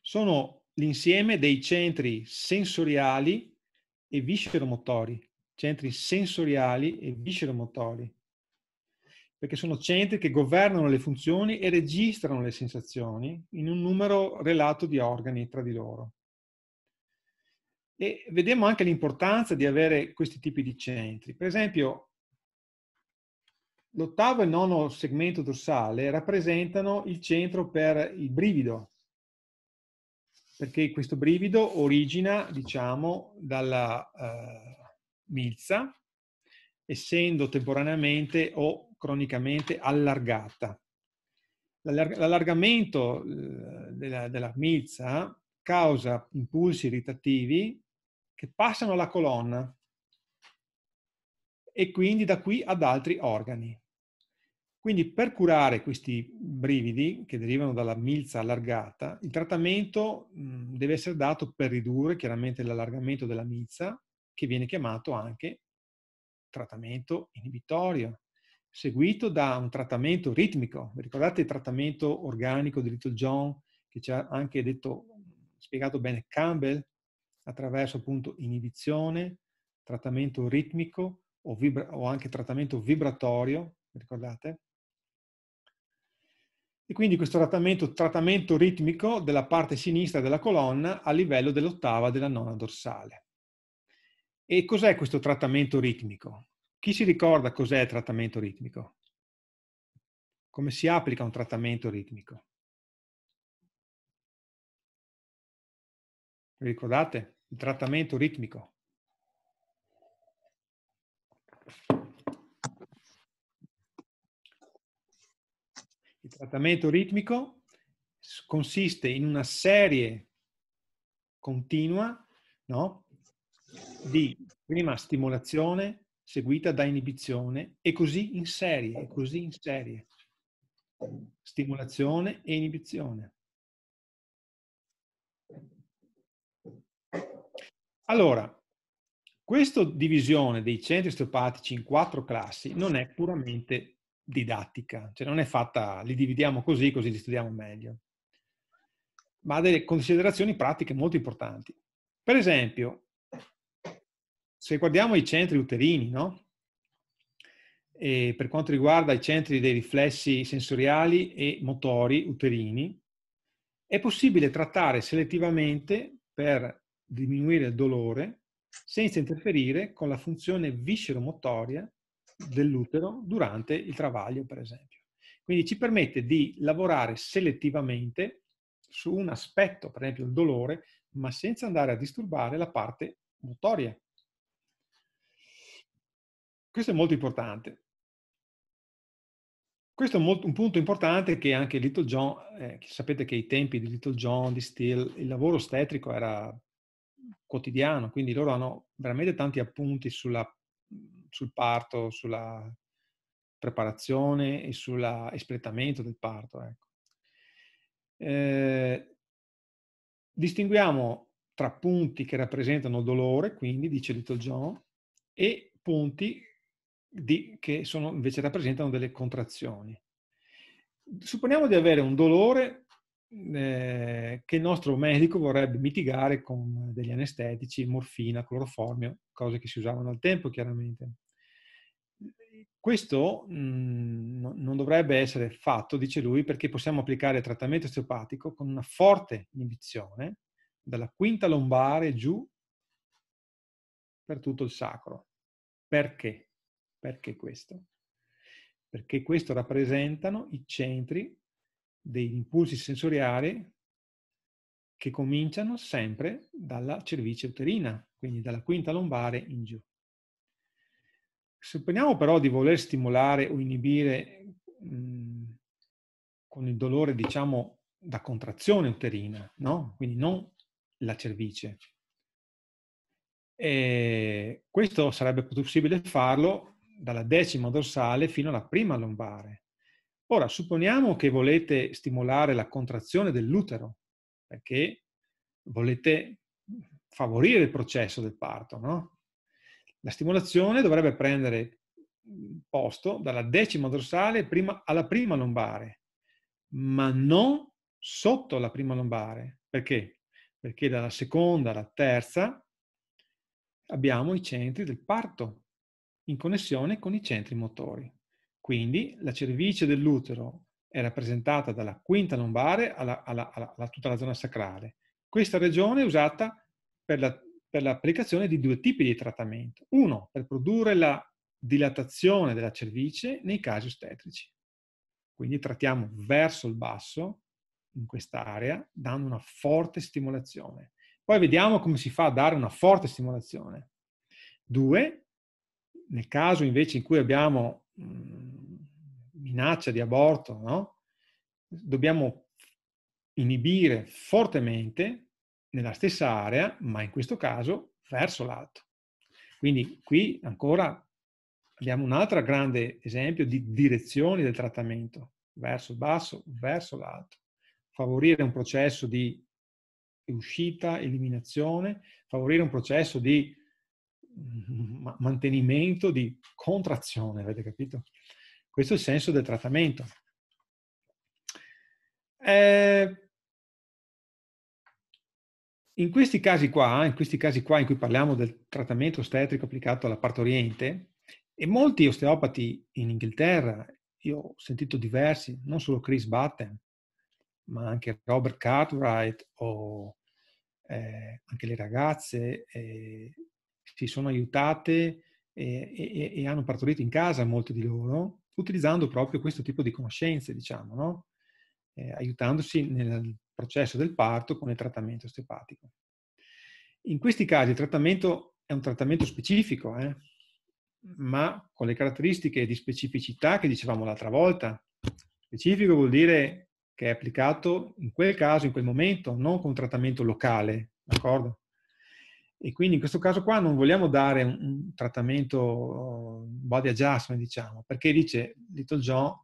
Sono l'insieme dei centri sensoriali e viscero motori. centri sensoriali e viscero motori perché sono centri che governano le funzioni e registrano le sensazioni in un numero relato di organi tra di loro. E vediamo anche l'importanza di avere questi tipi di centri. Per esempio, l'ottavo e nono segmento dorsale rappresentano il centro per il brivido, perché questo brivido origina, diciamo, dalla eh, milza, essendo temporaneamente o cronicamente allargata. L'allargamento eh, della, della milza causa impulsi irritativi che passano alla colonna e quindi da qui ad altri organi. Quindi per curare questi brividi che derivano dalla milza allargata, il trattamento mm, deve essere dato per ridurre chiaramente l'allargamento della milza, che viene chiamato anche trattamento inibitorio seguito da un trattamento ritmico. ricordate il trattamento organico di Little John, che ci ha anche detto, spiegato bene Campbell, attraverso appunto inibizione, trattamento ritmico o, vibra- o anche trattamento vibratorio, ricordate? E quindi questo trattamento, trattamento ritmico della parte sinistra della colonna a livello dell'ottava della nona dorsale. E cos'è questo trattamento ritmico? Chi si ricorda cos'è il trattamento ritmico? Come si applica un trattamento ritmico? Vi ricordate? Il trattamento ritmico. Il trattamento ritmico consiste in una serie continua no? di prima stimolazione, seguita da inibizione e così in serie, ecco. così in serie. Stimolazione e inibizione. Allora, questa divisione dei centri osteopatici in quattro classi non è puramente didattica, cioè non è fatta, li dividiamo così, così li studiamo meglio, ma ha delle considerazioni pratiche molto importanti. Per esempio, se guardiamo i centri uterini, no? E per quanto riguarda i centri dei riflessi sensoriali e motori uterini, è possibile trattare selettivamente per diminuire il dolore senza interferire con la funzione viscero-motoria dell'utero durante il travaglio, per esempio. Quindi ci permette di lavorare selettivamente su un aspetto, per esempio il dolore, ma senza andare a disturbare la parte motoria questo è molto importante. Questo è un punto importante che anche Little John, eh, sapete che i tempi di Little John, di Steele, il lavoro ostetrico era quotidiano, quindi loro hanno veramente tanti appunti sulla, sul parto, sulla preparazione e sull'espletamento del parto. Ecco. Eh, distinguiamo tra punti che rappresentano dolore, quindi dice Little John, e punti di, che sono, invece rappresentano delle contrazioni. Supponiamo di avere un dolore eh, che il nostro medico vorrebbe mitigare con degli anestetici, morfina, cloroformio, cose che si usavano al tempo chiaramente. Questo mh, mm, non dovrebbe essere fatto, dice lui, perché possiamo applicare trattamento osteopatico con una forte inibizione dalla quinta lombare giù per tutto il sacro. Perché? Perché questo? Perché questo rappresentano i centri degli impulsi sensoriali che cominciano sempre dalla cervice uterina, quindi dalla quinta lombare in giù. Supponiamo però di voler stimolare o inibire mh, con il dolore, diciamo, da contrazione uterina, no? quindi non la cervice. E questo sarebbe possibile farlo dalla decima dorsale fino alla prima lombare. Ora, supponiamo che volete stimolare la contrazione dell'utero, perché volete favorire il processo del parto, no? La stimolazione dovrebbe prendere posto dalla decima dorsale prima alla prima lombare, ma non sotto la prima lombare. Perché? Perché dalla seconda alla terza abbiamo i centri del parto in connessione con i centri motori. Quindi la cervice dell'utero è rappresentata dalla quinta lombare alla, alla, alla tutta la zona sacrale. Questa regione è usata per, la, per l'applicazione di due tipi di trattamento. Uno, per produrre la dilatazione della cervice nei casi ostetrici. Quindi trattiamo verso il basso, in quest'area, dando una forte stimolazione. Poi vediamo come si fa a dare una forte stimolazione. Due, nel caso invece in cui abbiamo mhmm, minaccia di aborto, no? dobbiamo inibire fortemente nella stessa area, ma in questo caso verso l'alto. Quindi qui ancora abbiamo un altro grande esempio di direzioni del trattamento, verso il basso, verso l'alto. Favorire un processo di uscita, eliminazione, favorire un processo di mantenimento di contrazione, avete capito? Questo è il senso del trattamento. Eh, in questi casi qua, in questi casi qua in cui parliamo del trattamento ostetrico applicato alla parte oriente, e molti osteopati in Inghilterra, io ho sentito diversi, non solo Chris Batten, ma anche Robert Cartwright o eh, anche le ragazze, eh, si sono aiutate e, e, e, hanno partorito in casa molte di loro, utilizzando proprio questo tipo di conoscenze, diciamo, no? eh, aiutandosi nel processo del parto con il trattamento osteopatico. In questi casi il trattamento è un trattamento specifico, eh? ma con le caratteristiche di specificità che dicevamo l'altra volta. Specifico vuol dire che è applicato in quel caso, in quel momento, non con trattamento locale, d'accordo? E quindi in questo caso qua non vogliamo dare un, un trattamento body adjustment, diciamo, perché dice Little John,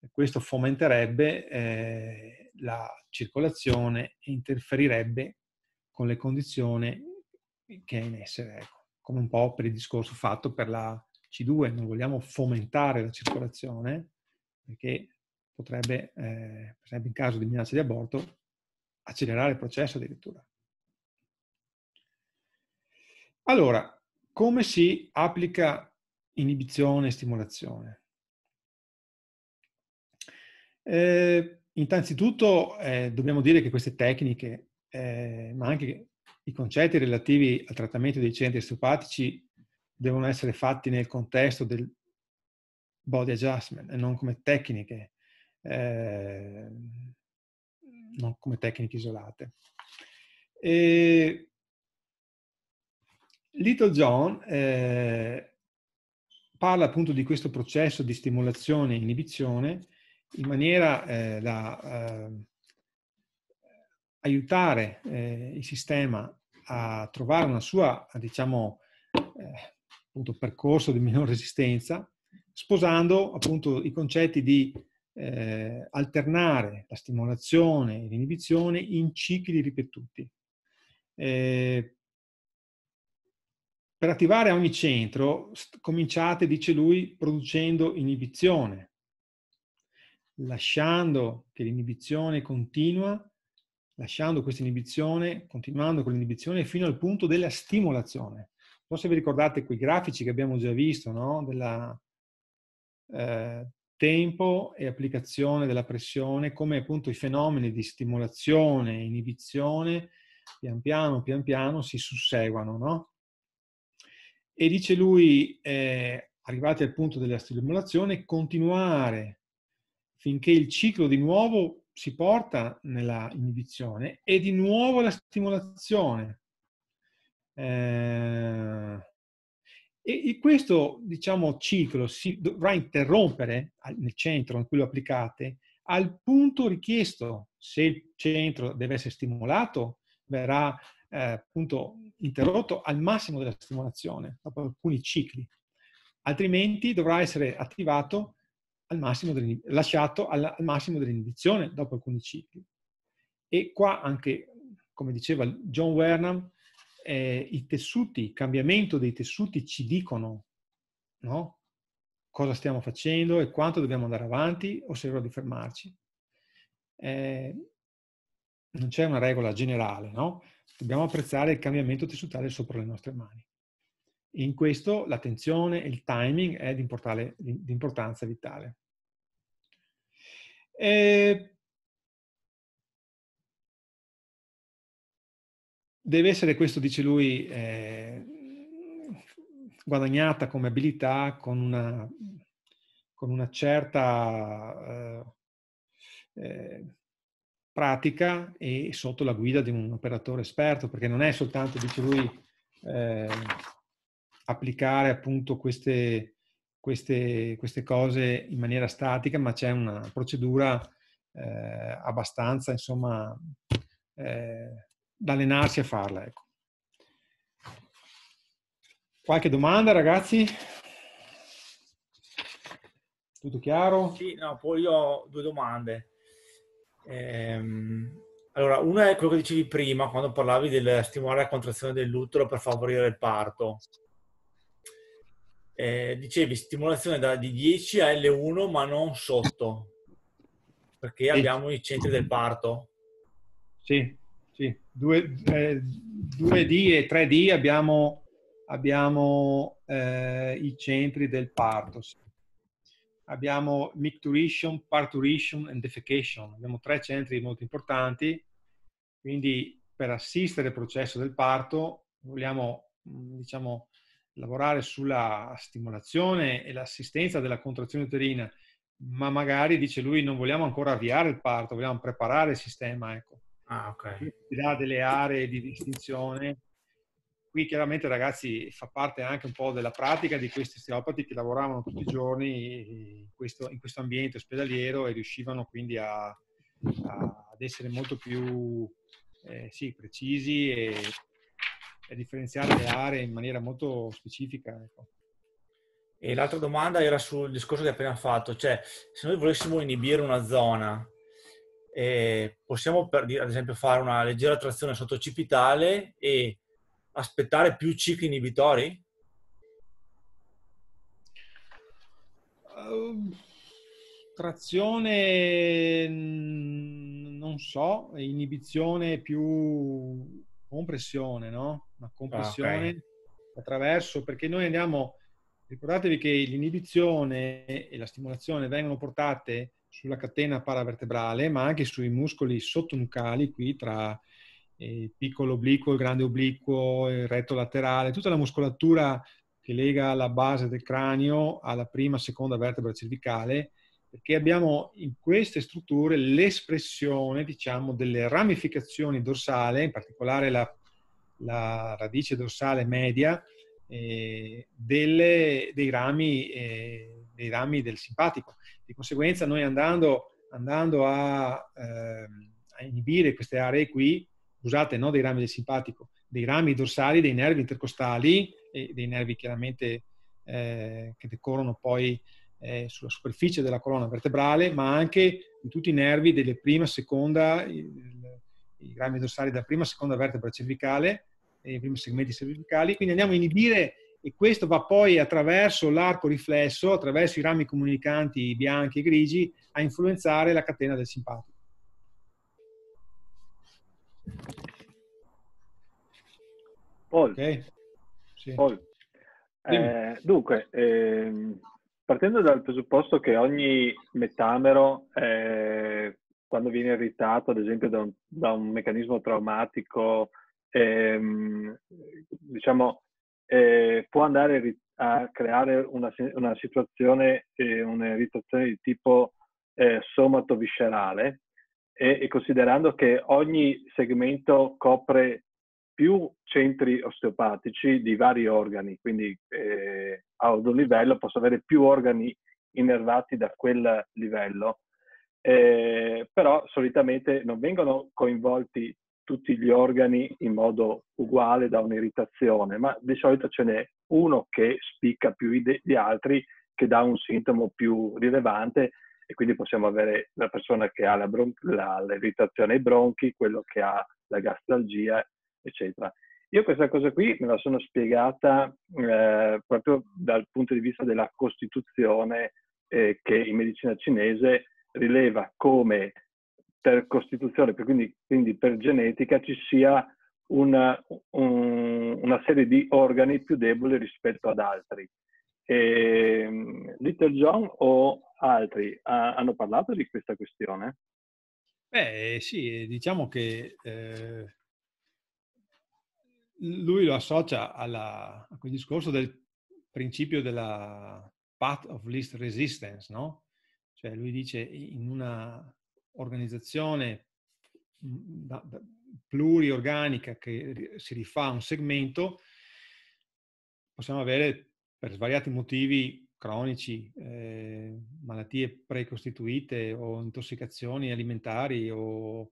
eh, questo fomenterebbe eh, la circolazione e interferirebbe con le condizioni che è in essere, ecco. come un po' per il discorso fatto per la C2, non vogliamo fomentare la circolazione, perché potrebbe, eh, per esempio in caso di minaccia di aborto, accelerare il processo addirittura. Allora, come si applica inibizione e stimolazione? Eh, innanzitutto eh, dobbiamo dire che queste tecniche, eh, ma anche i concetti relativi al trattamento dei centri osteopatici devono essere fatti nel contesto del body adjustment e non come tecniche, eh, non come tecniche isolate. E Little John eh, parla appunto di questo processo di stimolazione e inibizione in maniera eh, da ehm, aiutare eh, il sistema a trovare una sua, diciamo, eh, appunto, percorso di minor resistenza, sposando appunto i concetti di eh, alternare la stimolazione e l'inibizione in cicli ripetuti. Eh, per attivare ogni centro cominciate, dice lui, producendo inibizione, lasciando che l'inibizione continua, lasciando questa inibizione, continuando con l'inibizione fino al punto della stimolazione. Non so se vi ricordate quei grafici che abbiamo già visto, no? Della eh, tempo e applicazione della pressione, come appunto i fenomeni di stimolazione e inibizione pian piano, pian piano si susseguono, no? E dice lui, eh, arrivati al punto della stimolazione, continuare finché il ciclo di nuovo si porta nella inibizione e di nuovo la stimolazione. Eh, e questo diciamo, ciclo si dovrà interrompere nel centro in cui lo applicate al punto richiesto. Se il centro deve essere stimolato, verrà eh, appunto interrotto al massimo della stimolazione, dopo alcuni cicli. Altrimenti dovrà essere attivato al massimo lasciato al, al massimo dell'indizione dopo alcuni cicli. E qua anche, come diceva John Wernham, eh, i tessuti, il cambiamento dei tessuti ci dicono no? cosa stiamo facendo e quanto dobbiamo andare avanti o se è ora di fermarci. Eh, non c'è una regola generale, no? dobbiamo apprezzare il cambiamento tessutale sopra le nostre mani. In questo l'attenzione e il timing è di, importanza vitale. E deve essere questo, dice lui, eh, guadagnata come abilità con una, con una certa eh, eh pratica e sotto la guida di un operatore esperto, perché non è soltanto, dice lui, eh, applicare appunto queste, queste, queste, cose in maniera statica, ma c'è una procedura eh, abbastanza, insomma, eh, da allenarsi a farla. Ecco. Qualche domanda, ragazzi? Tutto chiaro? Sì, no, poi io ho due domande. Ehm, allora, una è quello che dicevi prima, quando parlavi del stimolare la contrazione dell'utero per favorire il parto. Eh, dicevi stimolazione da, di 10 a L1 ma non sotto, perché sì. abbiamo i centri del parto. Sì, sì. 2, eh, 2D e 3D abbiamo, abbiamo eh, i centri del parto. Sì abbiamo micturition, parturition e defecation. Abbiamo tre centri molto importanti, quindi per assistere al processo del parto vogliamo mm, diciamo, lavorare sulla stimolazione e l'assistenza della contrazione uterina, ma magari, dice lui, non vogliamo ancora avviare il parto, vogliamo preparare il sistema. Ecco. Ah, ok. Si dà delle aree di distinzione Qui chiaramente ragazzi fa parte anche un po' della pratica di questi osteopati che lavoravano tutti i giorni in questo, in questo ambiente ospedaliero e riuscivano quindi a, a, ad essere molto più eh, sì, precisi e, e, differenziare le aree in maniera molto specifica. Ecco. E l'altra domanda era sul discorso che hai appena fatto, cioè se noi volessimo inibire una zona, eh, possiamo per, ad esempio fare una leggera trazione sottocipitale e aspettare più cicli inibitori? Um, trazione non so, inibizione più compressione, no? Una compressione ah, okay. attraverso, perché noi andiamo, ricordatevi che l'inibizione e la stimolazione vengono portate sulla catena paravertebrale, ma anche sui muscoli sottonucali, qui tra il piccolo obliquo, il grande obliquo, il retto laterale, tutta la muscolatura che lega la base del cranio alla prima e seconda vertebra cervicale, perché abbiamo in queste strutture l'espressione, diciamo, delle ramificazioni dorsale, in particolare la, la radice dorsale media, eh, delle, dei, rami, eh, dei, rami, del simpatico. Di conseguenza noi andando, andando a, eh, a inibire queste aree qui, scusate, non dei rami del simpatico, dei rami dorsali, dei nervi intercostali e dei nervi chiaramente eh, che decorrono poi eh, sulla superficie della colonna vertebrale, ma anche di tutti i nervi delle prima, seconda, il, i rami dorsali della prima, seconda vertebra cervicale, i primi segmenti cervicali, quindi andiamo a inibire e questo va poi attraverso l'arco riflesso, attraverso i rami comunicanti bianchi e grigi, a influenzare la catena del simpatico. Paul, okay. sì. Paul. Eh, dunque, ehm, partendo dal presupposto che ogni metamero, eh, quando viene irritato, ad esempio, da un, da un meccanismo traumatico, ehm, diciamo, eh, può andare a creare una, una situazione, eh, un'irritazione di tipo eh, somato-viscerale, e, e considerando che ogni segmento copre più centri osteopatici di vari organi, quindi eh, ad un livello posso avere più organi innervati da quel livello, eh, però solitamente non vengono coinvolti tutti gli organi in modo uguale da un'irritazione, ma di solito ce n'è uno che spicca più di altri, che dà un sintomo più rilevante e quindi possiamo avere la persona che ha la bron- la, l'irritazione ai bronchi, quello che ha la gastralgia, eccetera. Io questa cosa qui me la sono spiegata eh, proprio dal punto di vista della costituzione eh, che in medicina cinese rileva come per costituzione, per quindi, quindi, per genetica, ci sia una, un, una, serie di organi più deboli rispetto ad altri. E, ehm, Little John o altri ha, hanno parlato di questa questione? Beh, sì, eh, diciamo che eh, lui lo associa alla, a quel discorso del principio della path of least resistance, no? Cioè lui dice in una organizzazione mm, pluriorganica che si rifà a un segmento, possiamo avere per svariati motivi cronici, eh, malattie precostituite o intossicazioni alimentari o,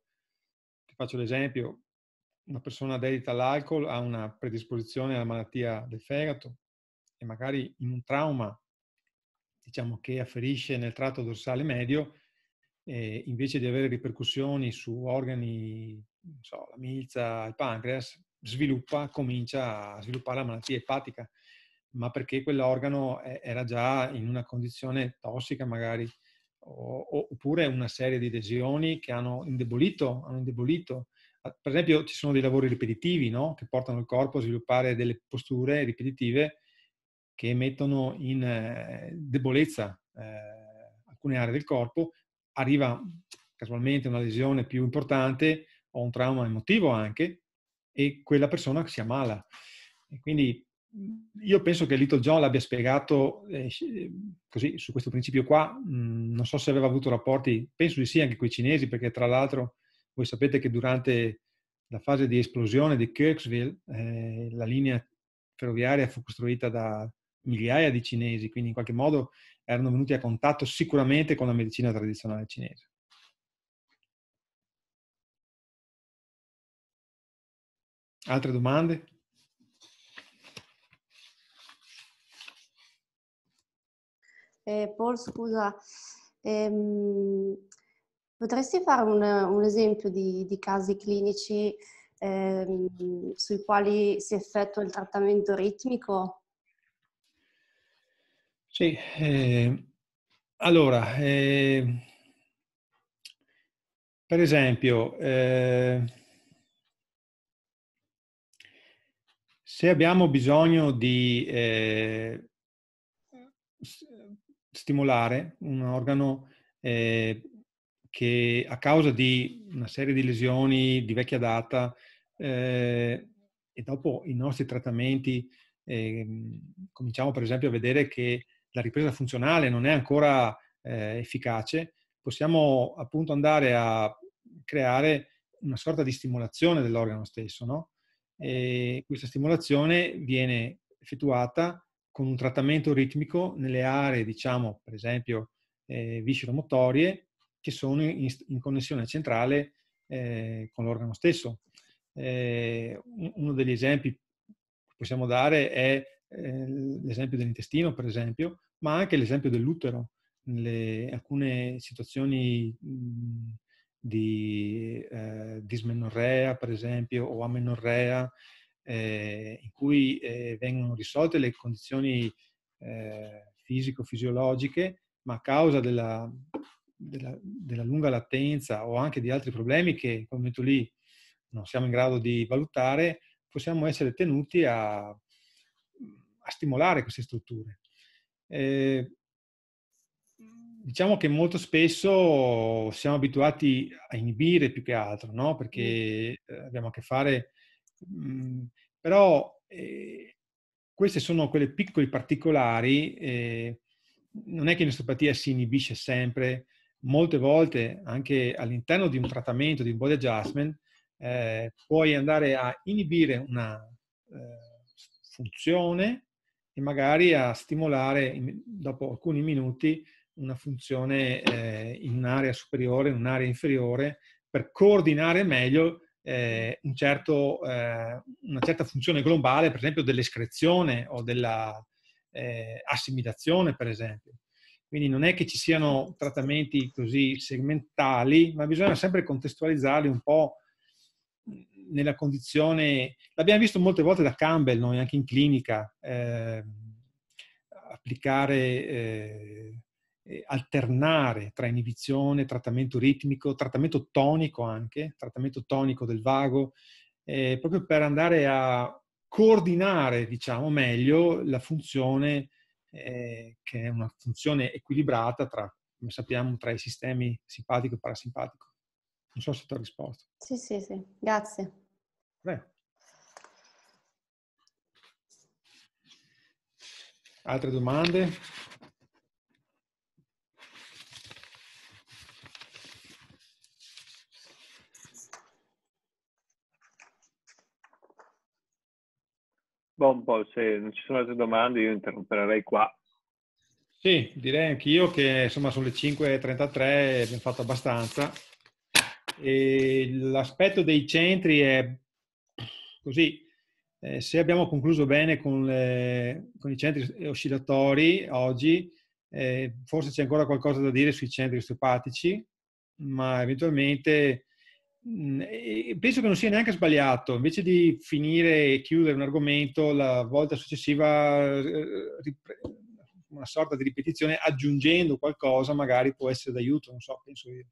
ti faccio l'esempio, una persona dedita all'alcol ha una predisposizione alla malattia del fegato e magari in un trauma, diciamo che afferisce nel tratto dorsale medio, eh, invece di avere ripercussioni su organi, so, la milza, il pancreas, sviluppa, comincia a sviluppare la malattia epatica ma perché quell'organo era già in una condizione tossica magari, oppure una serie di lesioni che hanno indebolito, hanno indebolito. Ah, per esempio ci sono dei lavori ripetitivi no? che portano il corpo a sviluppare delle posture ripetitive che mettono in eh, debolezza eh, alcune aree del corpo. Arriva casualmente una lesione più importante o un trauma emotivo anche e quella persona si ammala. E quindi Mhmm, io penso che Little John l'abbia spiegato eh, eh così, su questo principio qua, mh, mhmm, non so se aveva avuto rapporti, penso di sì anche con i cinesi, perché tra l'altro voi sapete che durante la fase di esplosione di Kirksville eh, la linea ferroviaria fu costruita da migliaia di cinesi, quindi in qualche modo erano venuti a contatto sicuramente con la medicina tradizionale cinese. Altre domande? eh, Paul, scusa, ehm, potresti fare un, un esempio di, di, casi clinici ehm, sui quali si effettua il trattamento ritmico? Sì, eh, allora, eh, per esempio, ehm, se abbiamo bisogno di eh, stimolare un organo eh, che a causa di una serie di lesioni di vecchia data eh, e dopo i nostri trattamenti eh, cominciamo per esempio a vedere che la ripresa funzionale non è ancora eh, efficace, possiamo appunto andare a creare una sorta di stimolazione dell'organo stesso. No? questa stimolazione viene effettuata con un trattamento ritmico nelle aree, diciamo, per esempio, eh, visceromotorie, che sono in, in connessione centrale eh, con l'organo stesso. Eh, uno degli esempi che possiamo dare è eh, l'esempio dell'intestino, per esempio, ma anche l'esempio dell'utero. Nelle alcune situazioni mh, di eh, dismenorrea, per esempio, o amenorrea, eh, in cui eh, vengono risolte le condizioni eh, fisico-fisiologiche, ma a causa della, della, della, lunga latenza o anche di altri problemi che in quel momento lì non siamo in grado di valutare, possiamo essere tenuti a, a stimolare queste strutture. Eh, diciamo che molto spesso siamo abituati a inibire più che altro, no? perché eh, abbiamo a che fare Mhmm, però eh, queste sono quelle piccole particolari, eh, non è che l'osteopatia si inibisce sempre, molte volte anche all'interno di un trattamento, di un body adjustment, eh, puoi andare a inibire una ehm, funzione e magari a stimolare dopo alcuni minuti una funzione ehm, in un'area superiore, in un'area inferiore, per coordinare meglio eh, un certo, eh, una certa funzione globale, per esempio dell'escrezione o dell'assimilazione, eh, per esempio. Quindi non è che ci siano trattamenti così segmentali, ma bisogna sempre contestualizzarli un po' nella condizione, l'abbiamo visto molte volte da Campbell, noi anche in clinica, ehm, applicare eh, eh, alternare tra inibizione, trattamento ritmico, trattamento tonico anche, trattamento tonico del vago, eh, proprio per andare a coordinare, diciamo, meglio la funzione eh, che è una funzione equilibrata tra, come sappiamo, tra i sistemi simpatico e parasimpatico. Non so se ti ho risposto. Sì, sì, sì, grazie. Beh. Altre domande? Bon Paul, se non ci sono altre domande io interromperei qua. Sì, direi anch'io che insomma sono le 5.33, abbiamo fatto abbastanza. E l'aspetto dei centri è così, eh, se abbiamo concluso bene con, le, con i centri oscillatori oggi, eh, forse c'è ancora qualcosa da dire sui centri osteopatici, ma eventualmente Mm, penso che non sia neanche sbagliato, invece di finire e chiudere un argomento, la volta successiva eh, una sorta di ripetizione aggiungendo qualcosa magari può essere d'aiuto, non so, penso io.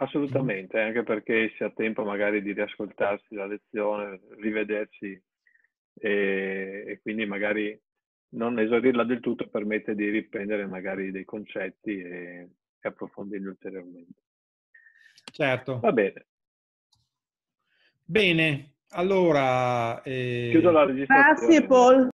Assolutamente, mm. anche perché si ha tempo magari di riascoltarsi la lezione, rivederci e, e quindi magari non esaurirla del tutto permette di riprendere magari dei concetti e, e approfondirli ulteriormente. Certo. Va bene. Bene, allora... Eh... Chiudo la registrazione. Grazie Paul.